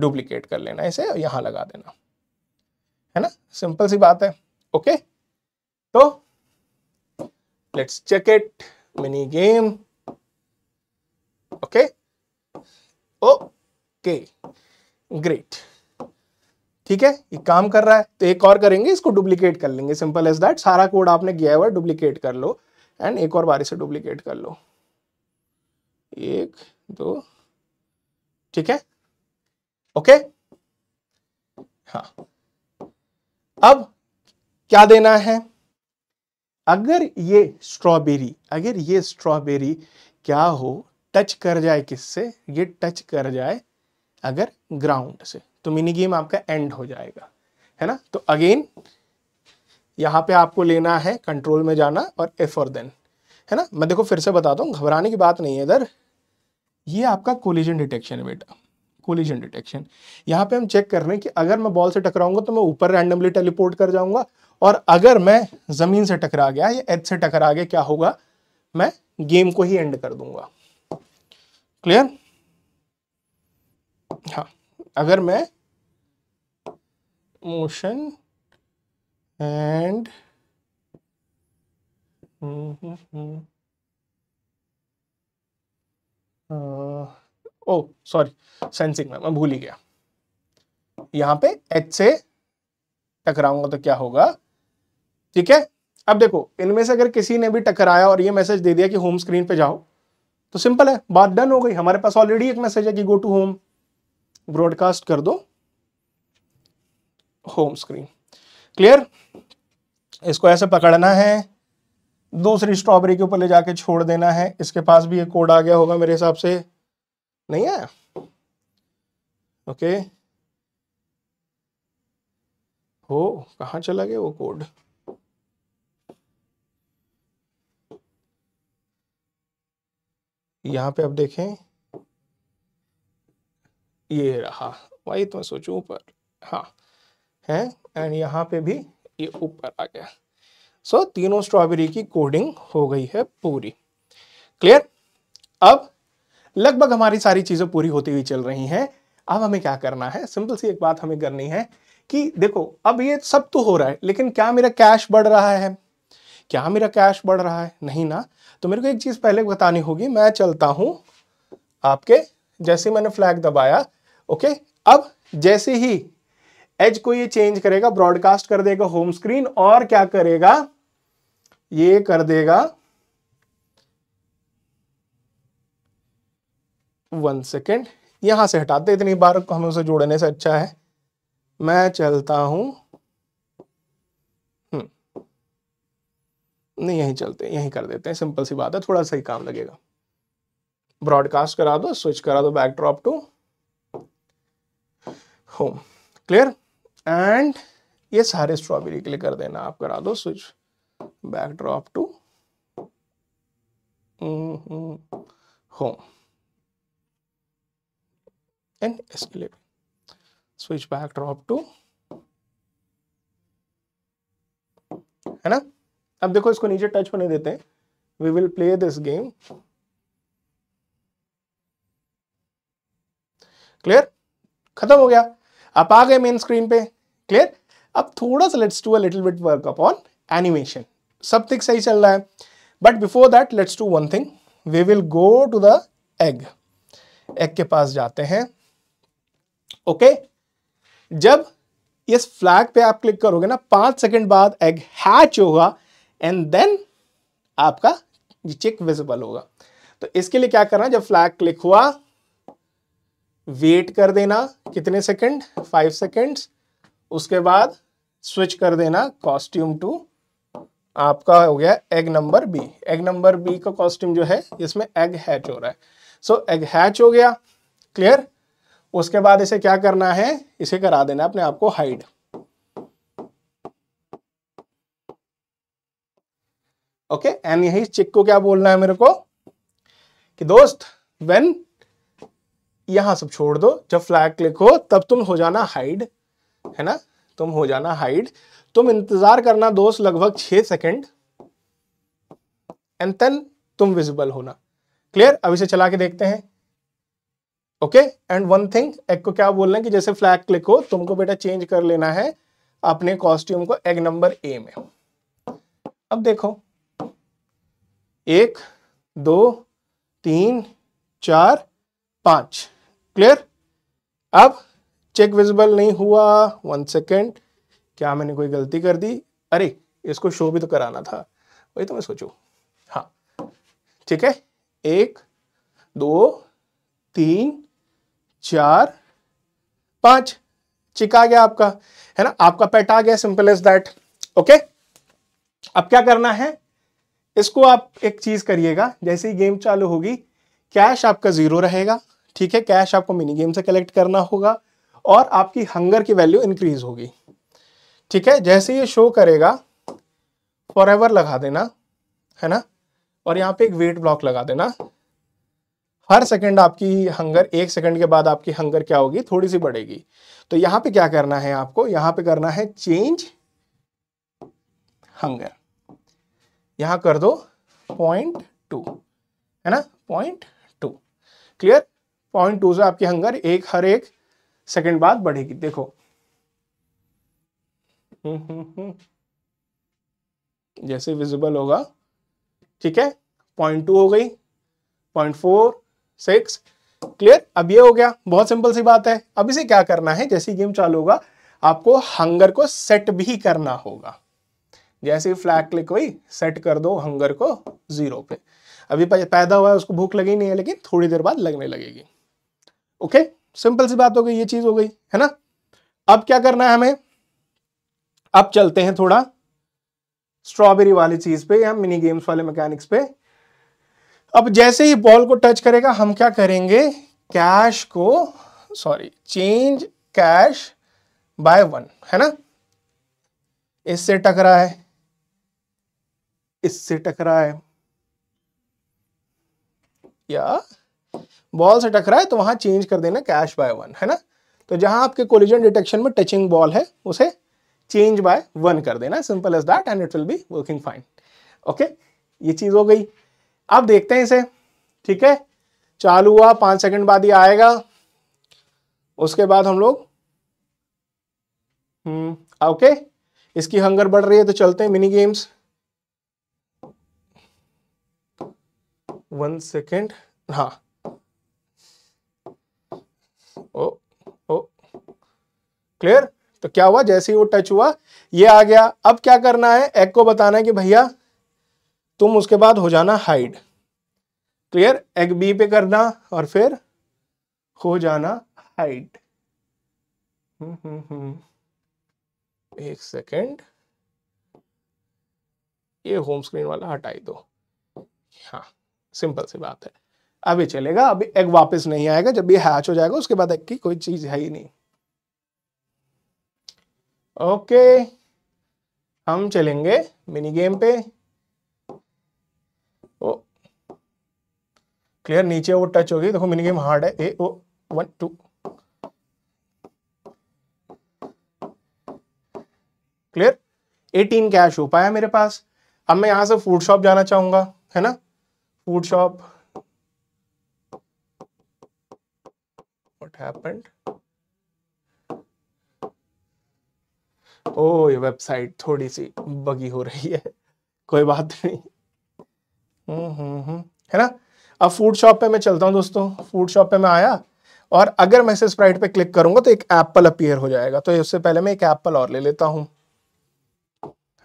डुप्लीकेट कर लेना इसे यहां लगा देना है ना सिंपल सी बात है ओके तो let's check it mini game okay okay great ठीक है ये काम कर रहा है तो एक और करेंगे इसको डुप्लीकेट कर लेंगे सिंपल एज दैट सारा कोड आपने किया हुआ डुप्लीकेट कर लो एंड एक और बारी से डुप्लीकेट कर लो एक दो ठीक है ओके हाँ अब क्या देना है अगर ये स्ट्रॉबेरी अगर ये स्ट्रॉबेरी क्या हो टच कर जाए किससे ये टच कर जाए अगर ग्राउंड से तो मिनी गेम आपका एंड हो जाएगा है ना तो अगेन यहां पे आपको लेना है कंट्रोल में जाना और एफ और देन है ना मैं देखो फिर से बताता हूँ घबराने की बात नहीं है इधर ये आपका कोलिजन डिटेक्शन है बेटा कोलिजन डिटेक्शन यहाँ पे हम चेक कर रहे हैं कि अगर मैं बॉल से टकराऊंगा तो मैं ऊपर रैंडमली टेलीपोर्ट कर जाऊंगा और अगर मैं ज़मीन से टकरा गया या एज से टकरा गया क्या होगा मैं गेम को ही एंड कर दूंगा क्लियर हाँ अगर मैं motion and hmm hmm hmm oh sorry sensing में मैं भूल ही गया यहां पे एच से टकराऊंगा तो क्या होगा ठीक है अब देखो इनमें से अगर किसी ने भी टकराया और ये मैसेज दे दिया कि होम स्क्रीन पे जाओ तो सिंपल है बात डन हो गई हमारे पास ऑलरेडी एक मैसेज है कि गो टू होम ब्रॉडकास्ट कर दो होम स्क्रीन क्लियर इसको ऐसे पकड़ना है दूसरी स्ट्रॉबेरी के ऊपर ले जाके छोड़ देना है इसके पास भी एक कोड आ गया होगा मेरे हिसाब से नहीं है ओके हो कहा चला गया वो कोड यहां पे आप देखें ये रहा वही तो मैं सोचू ऊपर हाँ है एंड यहां पे भी ये ऊपर आ गया सो so, तीनों स्ट्रॉबेरी की कोडिंग हो गई है पूरी क्लियर अब लगभग हमारी सारी चीज़ें पूरी होती हुई चल रही हैं अब हमें क्या करना है सिंपल सी एक बात हमें करनी है कि देखो अब ये सब तो हो रहा है लेकिन क्या मेरा कैश बढ़ रहा है क्या मेरा कैश बढ़ रहा है नहीं ना तो मेरे को एक चीज़ पहले बतानी होगी मैं चलता हूं आपके जैसे मैंने फ्लैग दबाया ओके अब जैसे ही एज को ये चेंज करेगा ब्रॉडकास्ट कर देगा होम स्क्रीन और क्या करेगा ये कर देगा वन सेकेंड यहां से हटाते इतनी बार को हमें उसे जोड़ने से अच्छा है मैं चलता हूं हम्म। नहीं यहीं चलते यहीं कर देते हैं सिंपल सी बात है थोड़ा सा ही काम लगेगा ब्रॉडकास्ट करा दो स्विच करा दो backdrop to home clear and ये सारे स्ट्रॉबेरी के लिए कर देना आप करा दो switch backdrop to home and escalate switch back drop to है ना अब देखो इसको नीचे टच होने देते हैं we will play this game clear खत्म हो गया आप आ गए मेन स्क्रीन पे क्लियर अब थोड़ा सा let's do a little bit work upon animation सब ठीक सही चल रहा है but before that let's do one thing we will go to the egg egg के पास जाते हैं ओके जब इस फ्लैग पे आप क्लिक करोगे ना पांच सेकंड बाद एग हैच होगा एंड देन आपका चिक विजिबल होगा तो इसके लिए क्या करना जब फ्लैग क्लिक हुआ वेट कर देना कितने सेकंड फाइव सेकंड्स उसके बाद स्विच कर देना कॉस्ट्यूम टू आपका हो गया egg number B egg number B का कॉस्ट्यूम जो है इसमें एग हैच हो रहा है सो so, एग हैच हो गया क्लियर उसके बाद इसे क्या करना है इसे करा देना अपने आप को हाइड ओके एंड यही चिक को क्या बोलना है मेरे को कि दोस्त वेन यहां सब छोड़ दो जब फ्लैग क्लिक हो तब तुम हो जाना हाइड है ना तुम हो जाना हाइड तुम इंतजार करना दोस्त लगभग छह सेकेंड एंड तेन तुम विजिबल होना क्लियर अब इसे चला के देखते हैं okay and one thing egg को क्या बोल रहे हैं कि जैसे फ्लैग क्लिक हो तुमको बेटा चेंज कर लेना है अपने कॉस्ट्यूम को एग नंबर ए में अब देखो एक दो तीन चार पांच क्लियर अब चेक विजिबल नहीं हुआ वन सेकेंड क्या मैंने कोई गलती कर दी अरे इसको शो भी तो कराना था वही तो मैं सोचू हाँ ठीक है एक दो तीन चार पांच चिक आ गया आपका है ना आपका पेट आ गया सिंपल इज दैट ओके अब क्या करना है इसको आप एक चीज करिएगा जैसे ही गेम चालू होगी कैश आपका जीरो रहेगा ठीक है कैश आपको मिनी गेम से कलेक्ट करना होगा और आपकी हंगर की वैल्यू इंक्रीज होगी ठीक है जैसे ये शो करेगा फॉर लगा देना है ना और यहाँ पे एक वेट ब्लॉक लगा देना हर सेकंड आपकी हंगर एक सेकंड के बाद आपकी हंगर क्या होगी थोड़ी सी बढ़ेगी तो यहां पे क्या करना है आपको यहां पे करना है चेंज हंगर यहां कर दो पॉइंट टू है ना point two clear point two से आपकी हंगर एक हर एक सेकंड बाद बढ़ेगी देखो जैसे विजिबल होगा ठीक है पॉइंट टू हो गई पॉइंट फोर सिक्स क्लियर अब ये हो गया बहुत सिंपल सी बात है अब इसे क्या करना है जैसे गेम चालू होगा आपको हंगर को सेट भी करना होगा जैसे ही फ्लैग क्लिक हुई सेट कर दो हंगर को जीरो पे अभी पैदा हुआ है उसको भूख लगी नहीं है लेकिन थोड़ी देर बाद लगने लगेगी ओके सिंपल सी बात हो गई ये चीज हो गई है ना अब क्या करना है हमें अब चलते हैं थोड़ा स्ट्रॉबेरी वाली चीज पे या मिनी गेम्स वाले मैकेनिक्स पे अब जैसे ही बॉल को टच करेगा हम क्या करेंगे कैश को sorry change cash by one है ना इससे टकरा है इससे टकरा है या बॉल से टकरा है तो वहां चेंज कर देना कैश बाय वन है ना तो जहां आपके कोलिजन डिटेक्शन में टचिंग बॉल है उसे चेंज बाय वन कर देना simple as that and it will be working fine okay ये चीज हो गई अब देखते हैं इसे ठीक है चालू हुआ पांच सेकंड बाद ये आएगा उसके बाद हम लोग हम्म ओके इसकी हंगर बढ़ रही है तो चलते हैं मिनी गेम्स वन सेकेंड हाँ ओ ओ क्लियर तो क्या हुआ जैसे ही वो टच हुआ ये आ गया अब क्या करना है एग को बताना है कि भैया तुम उसके बाद हो जाना हाइड क्लियर एग बी पे करना और फिर हो जाना हाइड हम्म, हम्म, हम्म। एक सेकेंड ये होम स्क्रीन वाला हटाई दो हाँ सिंपल सी बात है अभी चलेगा अभी एग वापस नहीं आएगा जब ये हैच हो जाएगा उसके बाद एग की कोई चीज है ही नहीं ओके हम चलेंगे मिनी गेम पे क्लियर नीचे वो टच हो गई देखो मिनी हार्ड है A O one two clear eighteen cash हो पाया मेरे पास अब मैं यहां से फूड शॉप जाना चाहूंगा है ना फूड शॉप वैपेंड ओ ये वेबसाइट थोड़ी सी बगी हो रही है कोई बात नहीं हम्म हम्म, हम्म। है ना अब फूड शॉप पे मैं चलता हूँ दोस्तों फूड शॉप पे मैं आया और अगर मैं स्प्राइट पे क्लिक करूंगा तो एक एप्पल अपीयर हो जाएगा तो उससे पहले मैं एक एप्पल और ले लेता हूँ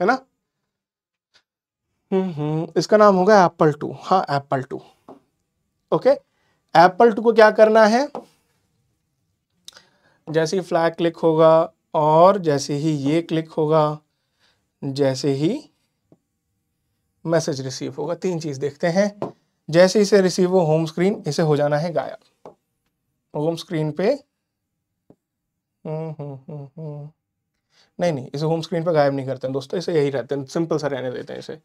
है ना हम्म, हम्म इसका नाम होगा एप्पल टू हाँ apple two okay apple two को क्या करना है जैसे ही फ्लैग क्लिक होगा और जैसे ही ये क्लिक होगा जैसे ही मैसेज रिसीव होगा तीन चीज़ देखते हैं जैसे इसे रिसीव हो होम स्क्रीन इसे हो जाना है गायब होम स्क्रीन पे हम्म, हम्म, हम्म, नहीं नहीं इसे होम स्क्रीन पे गायब नहीं करते हैं दोस्तों इसे यही रहते हैं सिंपल सा रहने देते हैं इसे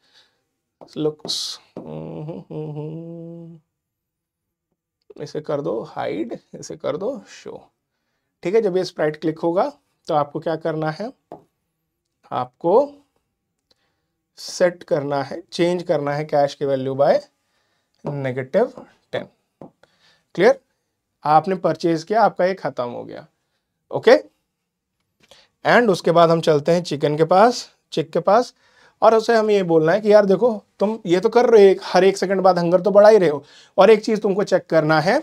लुक्स इसे कर दो हाइड इसे कर दो शो ठीक है जब ये स्प्राइट क्लिक होगा तो आपको क्या करना है आपको सेट करना है चेंज करना है कैश के value by negative ten clear आपने परचेज किया आपका ये ख़त्म हो गया ओके एंड उसके बाद हम चलते हैं चिकन के पास चिक के पास और उसे हम ये बोलना है कि यार देखो तुम ये तो कर रहे हो हर एक सेकंड बाद हंगर तो बढ़ा ही रहे हो और एक चीज़ तुमको चेक करना है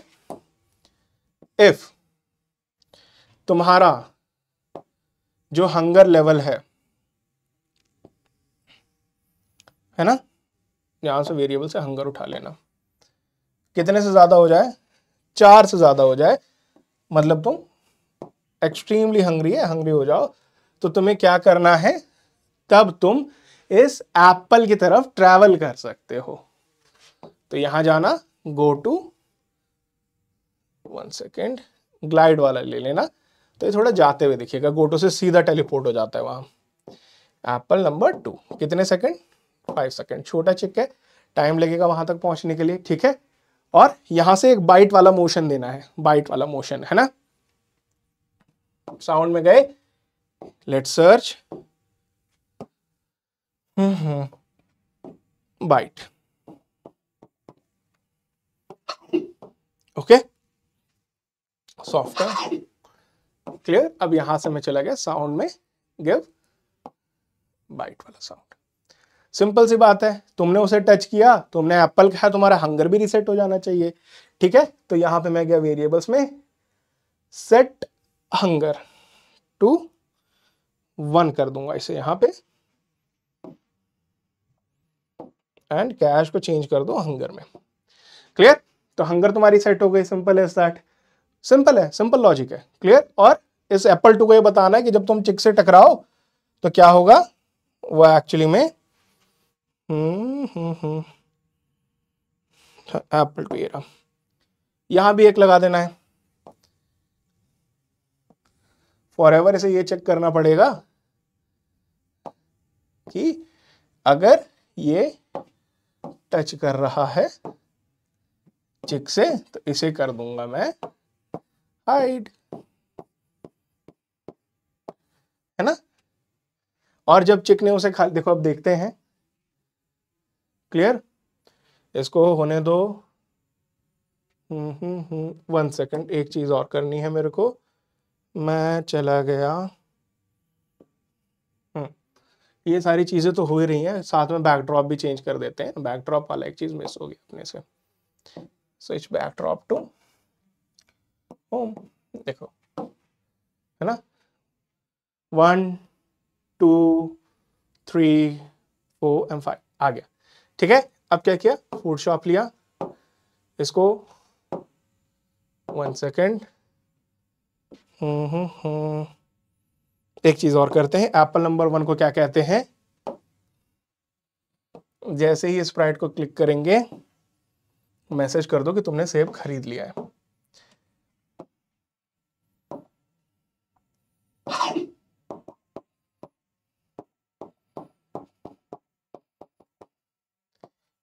इफ़ तुम्हारा जो हंगर लेवल है है ना यहां से वेरिएबल से हंगर उठा लेना कितने से ज़्यादा हो जाए चार से ज़्यादा हो जाए मतलब तुम एक्सट्रीमली हंग्री है हंग्री हो जाओ तो तुम्हें क्या करना है तब तुम इस एप्पल की तरफ ट्रैवल कर सकते हो तो यहां जाना go to one second glide वाला ले लेना तो ये थोड़ा जाते हुए दिखेगा गोटो से सीधा टेलीपोर्ट हो जाता है वहां एप्पल नंबर टू कितने सेकंड फाइव सेकंड छोटा चिक है टाइम लगेगा वहां तक पहुंचने के लिए ठीक है और यहां से एक बाइट वाला मोशन देना है बाइट वाला मोशन है ना साउंड में गए let search bite okay software clear अब यहां से मैं चला गया साउंड में गिव बाइट वाला साउंड सिंपल सी बात है तुमने उसे टच किया तुमने एप्पल खाया तुम्हारा हंगर भी रिसेट हो जाना चाहिए ठीक है तो यहां पे मैं गया वेरिएबल्स में सेट हंगर टू वन कर दूंगा इसे यहां पे एंड कैश को चेंज कर दो हंगर में क्लियर तो हंगर तुम्हारी सेट हो गई सिंपल है दैट सिंपल है सिंपल लॉजिक है क्लियर और इस एप्पल टू को ये बताना है कि जब तुम चिक से टकराओ तो क्या होगा वो एक्चुअली में एप्पल पेरा यहां भी एक लगा देना है फॉर एवर इसे ये चेक करना पड़ेगा कि अगर ये टच कर रहा है चिक से तो इसे कर दूंगा मैं हाइड है ना और जब चिक ने उसे खा देखो अब देखते हैं क्लियर इसको होने दो वन हम्म, सेकंड हम्म, हम्म, एक चीज़ और करनी है मेरे को मैं चला गया ये सारी चीज़ें तो हो ही रही हैं साथ में बैकड्रॉप भी चेंज कर देते हैं बैकड्रॉप वाला एक चीज़ मिस हो गया अपने से स्विच बैकड्रॉप टू होम देखो है ना one two three four and five आ गया ठीक है अब क्या किया शॉप लिया इसको वन सेकेंड हम्म, हम्म, हम्म। एक चीज और करते हैं एप्पल नंबर वन को क्या कहते हैं जैसे ही स्प्राइट को क्लिक करेंगे मैसेज कर दो कि तुमने सेब खरीद लिया है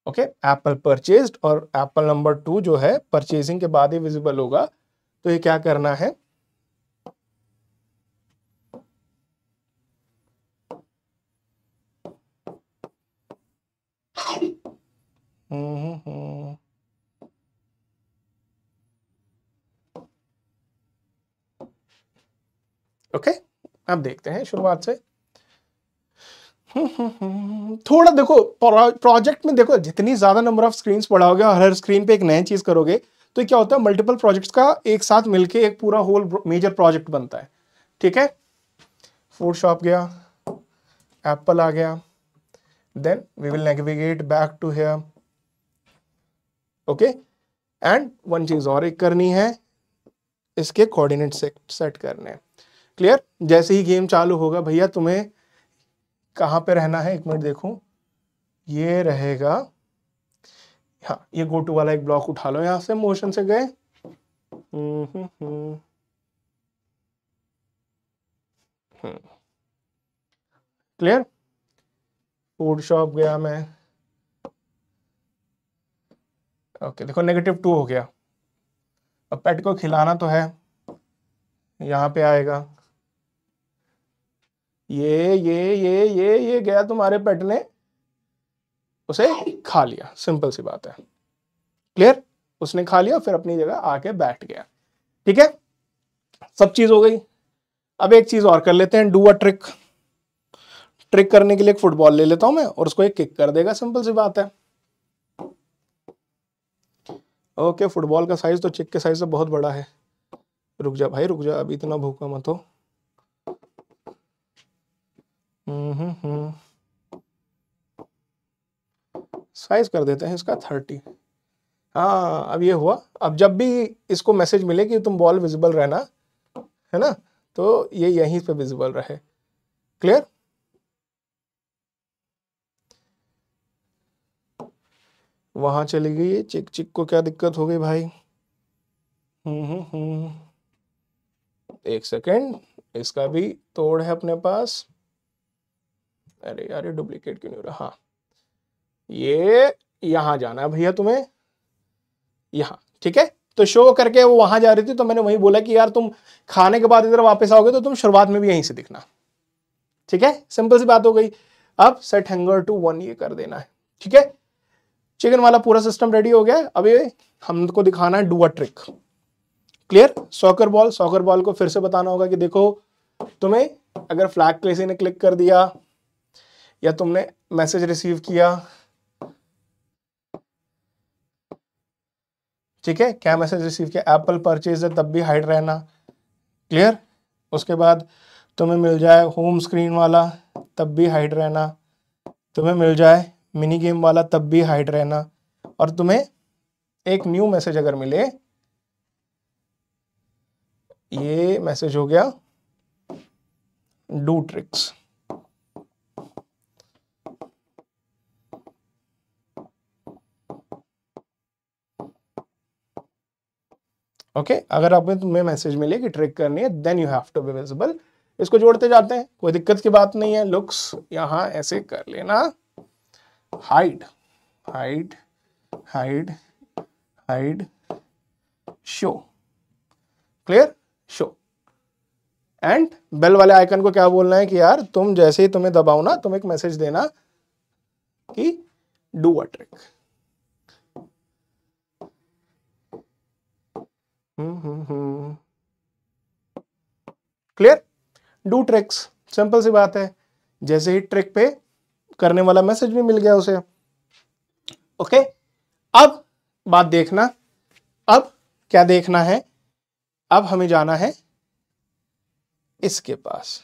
ओके एप्पल परचेज और एप्पल नंबर टू जो है परचेजिंग के बाद ही विजिबल होगा तो ये क्या करना है ओके हम्म, हम्म, हम्म। okay, अब देखते हैं शुरुआत से [laughs] थोड़ा देखो प्रोजेक्ट में देखो जितनी ज़्यादा नंबर ऑफ स्क्रीन पढ़ाओगे और हर स्क्रीन पे एक नई चीज़ करोगे तो क्या होता है मल्टीपल प्रोजेक्ट्स का एक साथ मिलके एक पूरा होल मेजर प्रोजेक्ट बनता है ठीक है फोटोशॉप गया एप्पल आ गया then we will navigate back to here okay and one चीज और एक करनी है इसके कोऑर्डिनेट सेट करने क्लियर जैसे ही गेम चालू होगा भैया तुम्हें कहाँ पे रहना है एक मिनट देखूं ये रहेगा हाँ ये गो टू वाला एक ब्लॉक उठा लो यहाँ से मोशन से गए क्लियर फूड शॉप गया मैं ओके देखो नेगेटिव टू हो गया अब पेट को खिलाना तो है यहाँ पे आएगा ये ये ये ये ये गया तुम्हारे पेट ने उसे खा लिया सिंपल सी बात है क्लियर उसने खा लिया फिर अपनी जगह आके बैठ गया ठीक है सब चीज हो गई अब एक चीज और कर लेते हैं डू अ ट्रिक ट्रिक करने के लिए एक फुटबॉल ले लेता हूं मैं और उसको एक किक कर देगा सिंपल सी बात है ओके फुटबॉल का साइज तो चिक के साइज से बहुत बड़ा है रुक जा भाई रुक जा अभी इतना भूखा मत हो साइज mm-hmm. कर देते हैं इसका थर्टी हाँ अब ये हुआ अब जब भी इसको मैसेज मिले कि तुम बॉल विजिबल रहना है ना तो ये यहीं पे विजिबल रहे क्लियर वहां चली गई ये चिक चिक को क्या दिक्कत हो गई भाई हम्म हम्म एक सेकेंड इसका भी तोड़ है अपने पास अरे यार ये डुप्लीकेट क्यों नहीं हो रहा हाँ। ये यहां जाना है भैया तुम्हें यहां ठीक है तो शो करके वो वहां जा रही थी तो मैंने वही बोला कि यार तुम खाने के बाद इधर वापस आओगे तो तुम शुरुआत में भी यहीं से दिखना ठीक है सिंपल सी बात हो गई अब सेट हैंगर टू वन ये कर देना है ठीक है चिकन वाला पूरा सिस्टम रेडी हो गया अब ये हमको दिखाना है do a trick clear soccer ball soccer ball को फिर से बताना होगा कि देखो तुम्हें अगर फ्लैग क्लेसी ने क्लिक कर दिया या तुमने मैसेज रिसीव किया ठीक है क्या मैसेज रिसीव किया एप्पल परचेज है तब भी हाइड रहना क्लियर उसके बाद तुम्हें मिल जाए होम स्क्रीन वाला तब भी हाइड रहना तुम्हें मिल जाए मिनी गेम वाला तब भी हाइड रहना और तुम्हें एक न्यू मैसेज अगर मिले ये मैसेज हो गया डू ट्रिक्स ओके अगर आपको तुम्हें मैसेज मिले कि ट्रिक करनी है then you have to be visible इसको जोड़ते जाते हैं कोई दिक्कत की बात नहीं है लुक्स यहां ऐसे कर लेना hide hide hide hide show clear show and bell वाले आइकन को क्या बोलना है कि यार तुम जैसे ही तुम्हें दबाओ ना तुम एक मैसेज देना कि do a trick clear do tricks simple सी बात है जैसे ही ट्रिक पे करने वाला मैसेज भी मिल गया उसे ओके okay? अब बात देखना अब क्या देखना है अब हमें जाना है इसके पास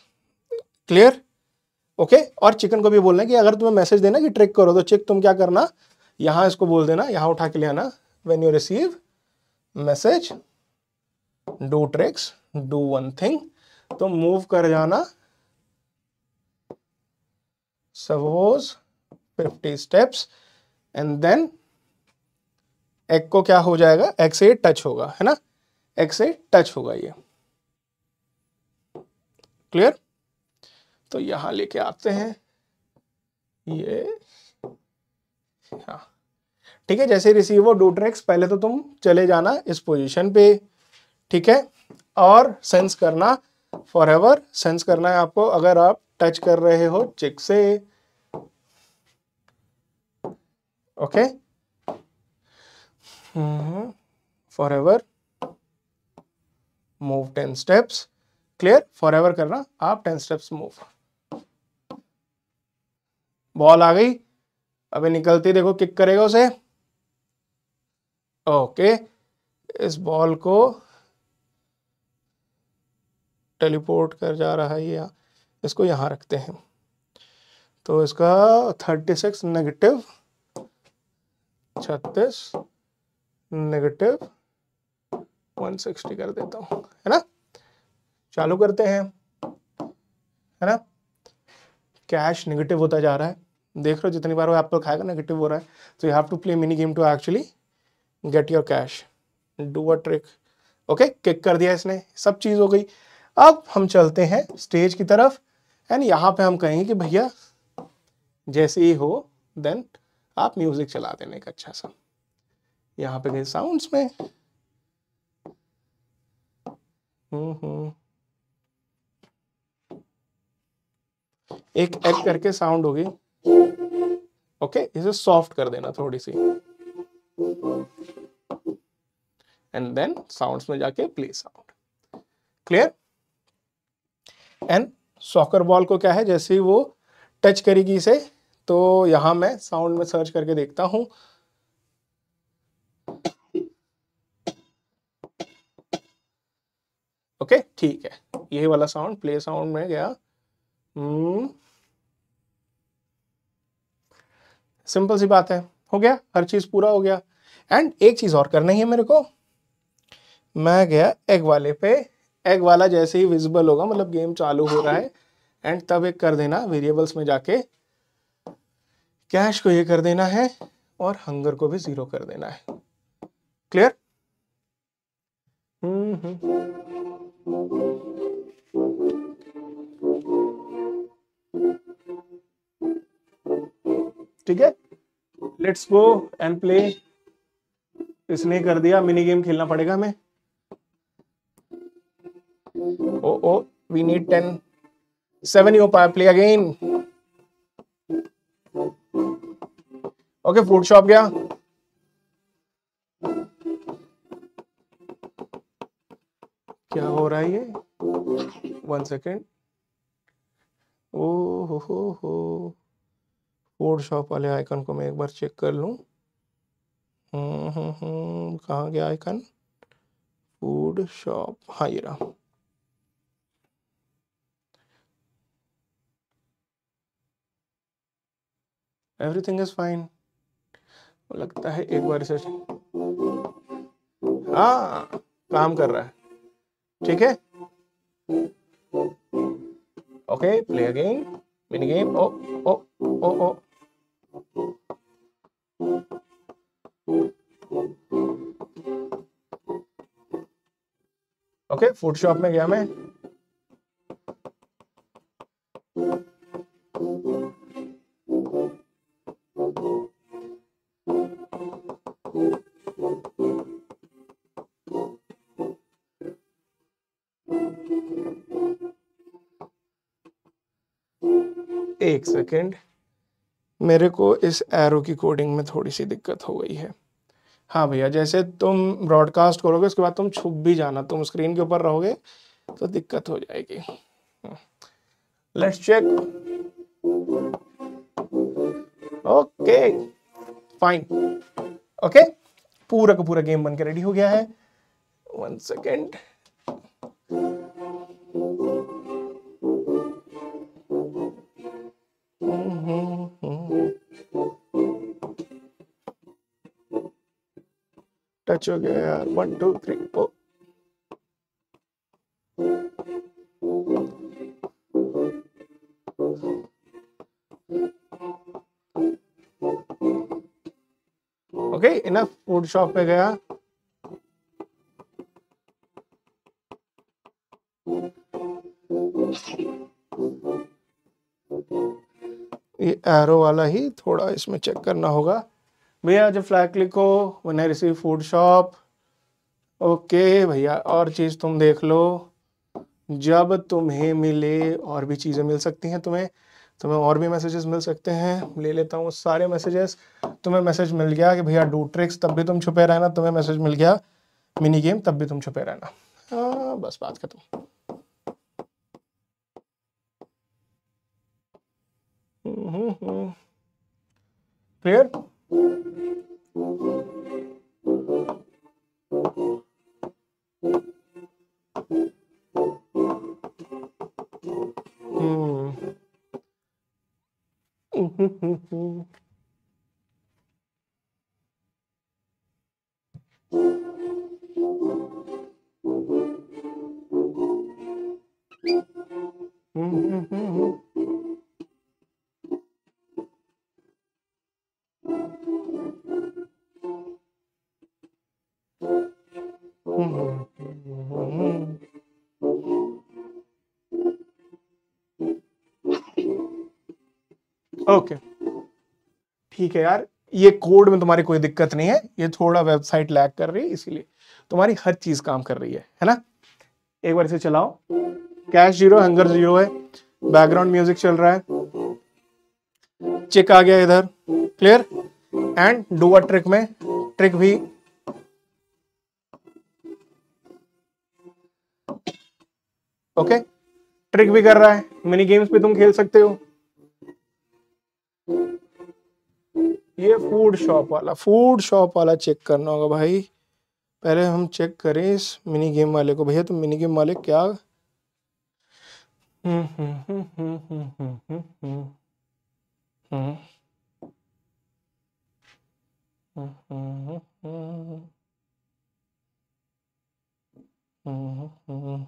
क्लियर ओके okay? और चिकन को भी बोलना है कि अगर तुम्हें मैसेज देना कि ट्रिक करो तो चिक तुम क्या करना यहां इसको बोल देना यहां उठा के ले आना when you receive message do tricks do one thing तो मूव कर जाना सपोज 50 स्टेप्स एंड देन एक को क्या हो जाएगा एक से टच होगा है ना एक से टच होगा ये क्लियर तो यहां लेके आते हैं ये हाँ ठीक है जैसे रिसीव हो डू पहले तो तुम चले जाना इस पोजीशन पे ठीक है और सेंस करना फॉर एवर सेंस करना है आपको अगर आप टच कर रहे हो चेक से okay forever move ten steps clear forever करना आप टेन स्टेप्स मूव बॉल आ गई अभी निकलती देखो किक करेगा उसे ओके इस बॉल को टेलीपोर्ट कर जा रहा है या इसको यहाँ रखते हैं तो इसका थर्टी सिक्स नेगेटिव छत्तीस नेगेटिव वन सिक्सटी कर देता हूँ है ना चालू करते हैं है ना कैश नेगेटिव होता जा रहा है देख रहे हो जितनी बार वो एप्पल खाएगा नेगेटिव हो रहा है तो you have to play mini game to actually get your cash do a trick okay kick कर दिया इसने सब चीज़ हो गई अब हम चलते हैं स्टेज की तरफ एंड यहाँ पे हम कहेंगे कि भैया जैसे ही हो देन आप म्यूज़िक चला देने का अच्छा सा यहाँ पे गए साउंड्स में एक एक करके साउंड होगी ओके इसे सॉफ्ट कर देना थोड़ी सी एंड देन साउंड्स में जाके play sound clear and soccer ball को क्या है जैसे ही वो टच करेगी इसे तो यहां मैं साउंड में सर्च करके देखता हूं ओके ठीक है यही वाला साउंड प्ले साउंड में गया सिंपल hmm. सी बात है हो गया हर चीज़ पूरा हो गया एंड एक चीज़ और करनी है मेरे को मैं गया एग वाले पे एग वाला जैसे ही विजिबल होगा मतलब गेम चालू हो रहा है एंड तब एक कर देना वेरिएबल्स में जाके कैश को ये कर देना है और हंगर को भी जीरो कर देना है क्लियर हम्म, हम्म ठीक है लेट्स गो एंड प्ले इसने कर दिया मिनी गेम खेलना पड़ेगा हमें Oh, oh, we need 10. 7 you power play again. Okay, food shop गया. क्या हो रहा है ये वन सेकेंड ओ हो हो फूड शॉप वाले आइकन को मैं एक बार चेक कर लूँ हम्म, हम्म, हम्म, कहाँ गया आइकन फूड शॉप हाँ ये रहा एवरीथिंग इज फाइन लगता है एक बार रिसर्च हाँ काम कर रहा है ठीक है okay play again mini game oh oh oh oh okay food shop में गया मैं एक सेकेंड मेरे को इस एरो की कोडिंग में थोड़ी सी दिक्कत हो गई है हाँ भैया जैसे तुम ब्रॉडकास्ट करोगे उसके बाद तुम छुप भी जाना तुम स्क्रीन के ऊपर रहोगे तो दिक्कत हो जाएगी let's hmm. Check okay fine okay पूरा का पूरा गेम बनकर रेडी हो गया है वन सेकेंड टच हो गया यार one two three four okay enough food shop पे गया ये एरो वाला ही थोड़ा इसमें चेक करना होगा भैया जब फ्लैग क्लिक हो when I receive food shop okay भैया और चीज़ तुम देख लो जब तुम्हें मिले और भी चीज़ें मिल सकती हैं तुम्हें तुम्हें और भी मैसेजेस मिल सकते हैं ले लेता हूँ सारे मैसेजेस तुम्हें मैसेज मिल गया कि भैया डू ट्रिक्स तब भी तुम छुपे रहना तुम्हें मैसेज मिल गया मिनी गेम तब भी तुम छुपे रहना आ, हाँ, बस बात खत्म क्लियर हम्म, हम्म, हम्म। Mm-hmm. ओके ठीक है यार ये कोड में तुम्हारी कोई दिक्कत नहीं है ये थोड़ा वेबसाइट लैग कर रही है इसीलिए तुम्हारी हर चीज काम कर रही है है ना एक बार इसे चलाओ कैश जीरो हंगर जीरो है बैकग्राउंड म्यूजिक चल रहा है चेक आ गया इधर clear and do a trick में ट्रिक भी ओके okay? ट्रिक भी कर रहा है मिनी गेम्स भी तुम खेल सकते हो ये फूड शॉप वाला फूड शॉप वाला चेक करना होगा भाई पहले हम चेक करें इस मिनी गेम वाले को भैया तो मिनी गेम वाले क्या हम्म hmm hmm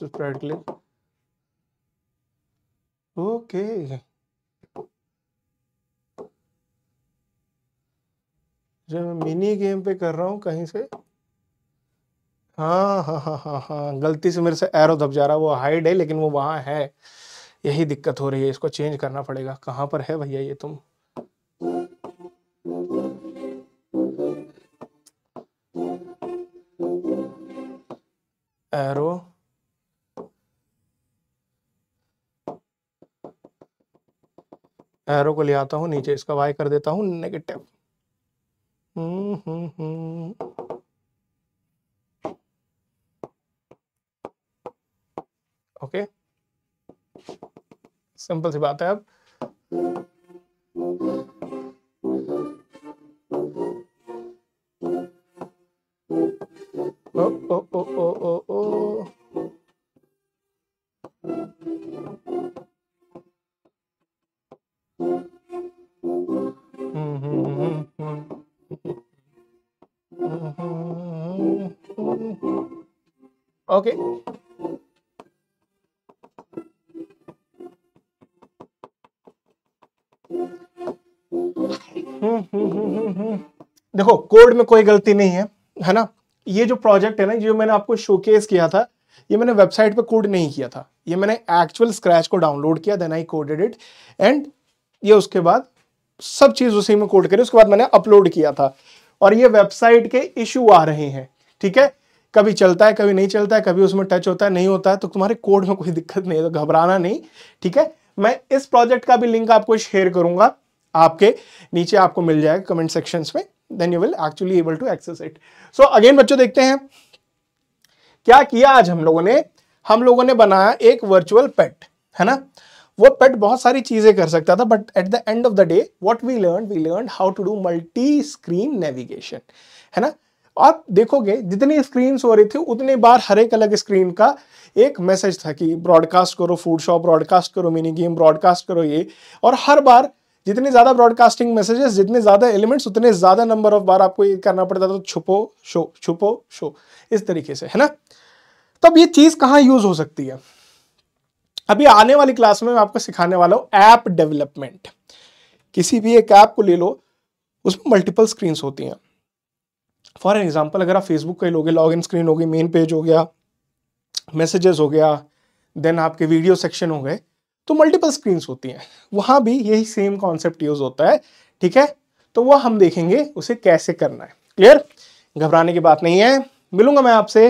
this is Bradley. Okay. जब मैं मिनी गेम पे कर रहा हूँ कहीं से हाँ हाँ हाँ हाँ हाँ गलती से मेरे से एरो दब जा रहा है वो हाइड है लेकिन वो वहाँ है यही दिक्कत हो रही है इसको चेंज करना पड़ेगा कहाँ पर है भैया ये तुम एरो एरो को ले आता हूँ नीचे इसका वाई कर देता हूँ नेगेटिव ओके सिंपल सी बात है अब ओके देखो कोड में कोई गलती नहीं है है ना ये जो प्रोजेक्ट है ना जो मैंने आपको शोकेस किया था ये मैंने वेबसाइट पे कोड नहीं किया था ये मैंने एक्चुअल स्क्रैच को डाउनलोड किया then I coded it and ये उसके बाद सब चीज़ उसी में कोड करी उसके बाद मैंने अपलोड किया था और ये वेबसाइट के इश्यू आ रहे हैं ठीक है कभी चलता है कभी नहीं चलता है कभी उसमें टच होता है नहीं होता है तो तुम्हारे कोड में कोई दिक्कत नहीं है तो घबराना नहीं ठीक है मैं इस प्रोजेक्ट का भी लिंक आपको शेयर करूंगा आपके नीचे आपको मिल जाएगा कमेंट सेक्शन में then you will actually able to access it so again बच्चों देखते हैं क्या किया आज हम लोगों ने हम लोगों ने बनाया एक वर्चुअल पेट है ना वो पेट बहुत सारी चीजें कर सकता था but at the end of the day what we learn we learn how to do multi screen navigation है ना आप देखोगे जितनी स्क्रीन हो रही थी उतनी बार हर एक अलग स्क्रीन का एक मैसेज था कि ब्रॉडकास्ट करो फूड शॉप ब्रॉडकास्ट करो मिनी गेम ब्रॉडकास्ट करो ये और हर बार जितने ज़्यादा ब्रॉडकास्टिंग मैसेजेस जितने ज़्यादा एलिमेंट्स उतने ज़्यादा नंबर ऑफ बार आपको ये करना पड़ता था तो छुपो शो छुपो शो इस तरीके से है ना तब ये चीज़ कहाँ यूज़ हो सकती है अभी आने वाली क्लास में मैं आपको सिखाने वाला हूँ ऐप डेवलपमेंट किसी भी एक ऐप को ले लो उसमें मल्टीपल स्क्रीन्स होती हैं फॉर एन एग्जाम्पल अगर आप फेसबुक का ही लोगे लॉग इन स्क्रीन होगी मेन पेज हो गया मैसेजेस हो गया देन आपके वीडियो सेक्शन हो गए तो मल्टीपल स्क्रीन्स होती हैं वहाँ भी यही सेम कॉन्सेप्ट यूज़ होता है ठीक है तो वह हम देखेंगे उसे कैसे करना है क्लियर घबराने की बात नहीं है मिलूंगा मैं आपसे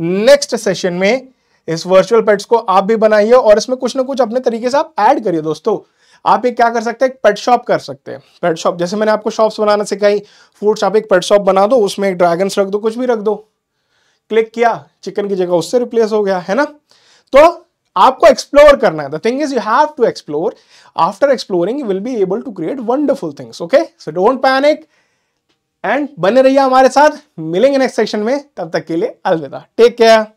नेक्स्ट सेशन में इस वर्चुअल पेट्स को आप भी बनाइए और इसमें कुछ ना कुछ अपने तरीके से आप ऐड करिए दोस्तों आप एक क्या कर सकते हैं पेट शॉप कर सकते हैं पेट शॉप जैसे मैंने आपको शॉप्स बनाना सिखाई फूड आप एक पेट शॉप बना दो उसमें एक ड्रैगन्स रख दो कुछ भी रख दो क्लिक किया चिकन की जगह उससे रिप्लेस हो गया है ना तो आपको एक्सप्लोर करना है the thing is you have to explore after exploring will be able to create wonderful things okay so don't panic and बने रहिए हमारे साथ मिलेंगे नेक्स्ट सेक्शन में तब तक के लिए अलविदा टेक केयर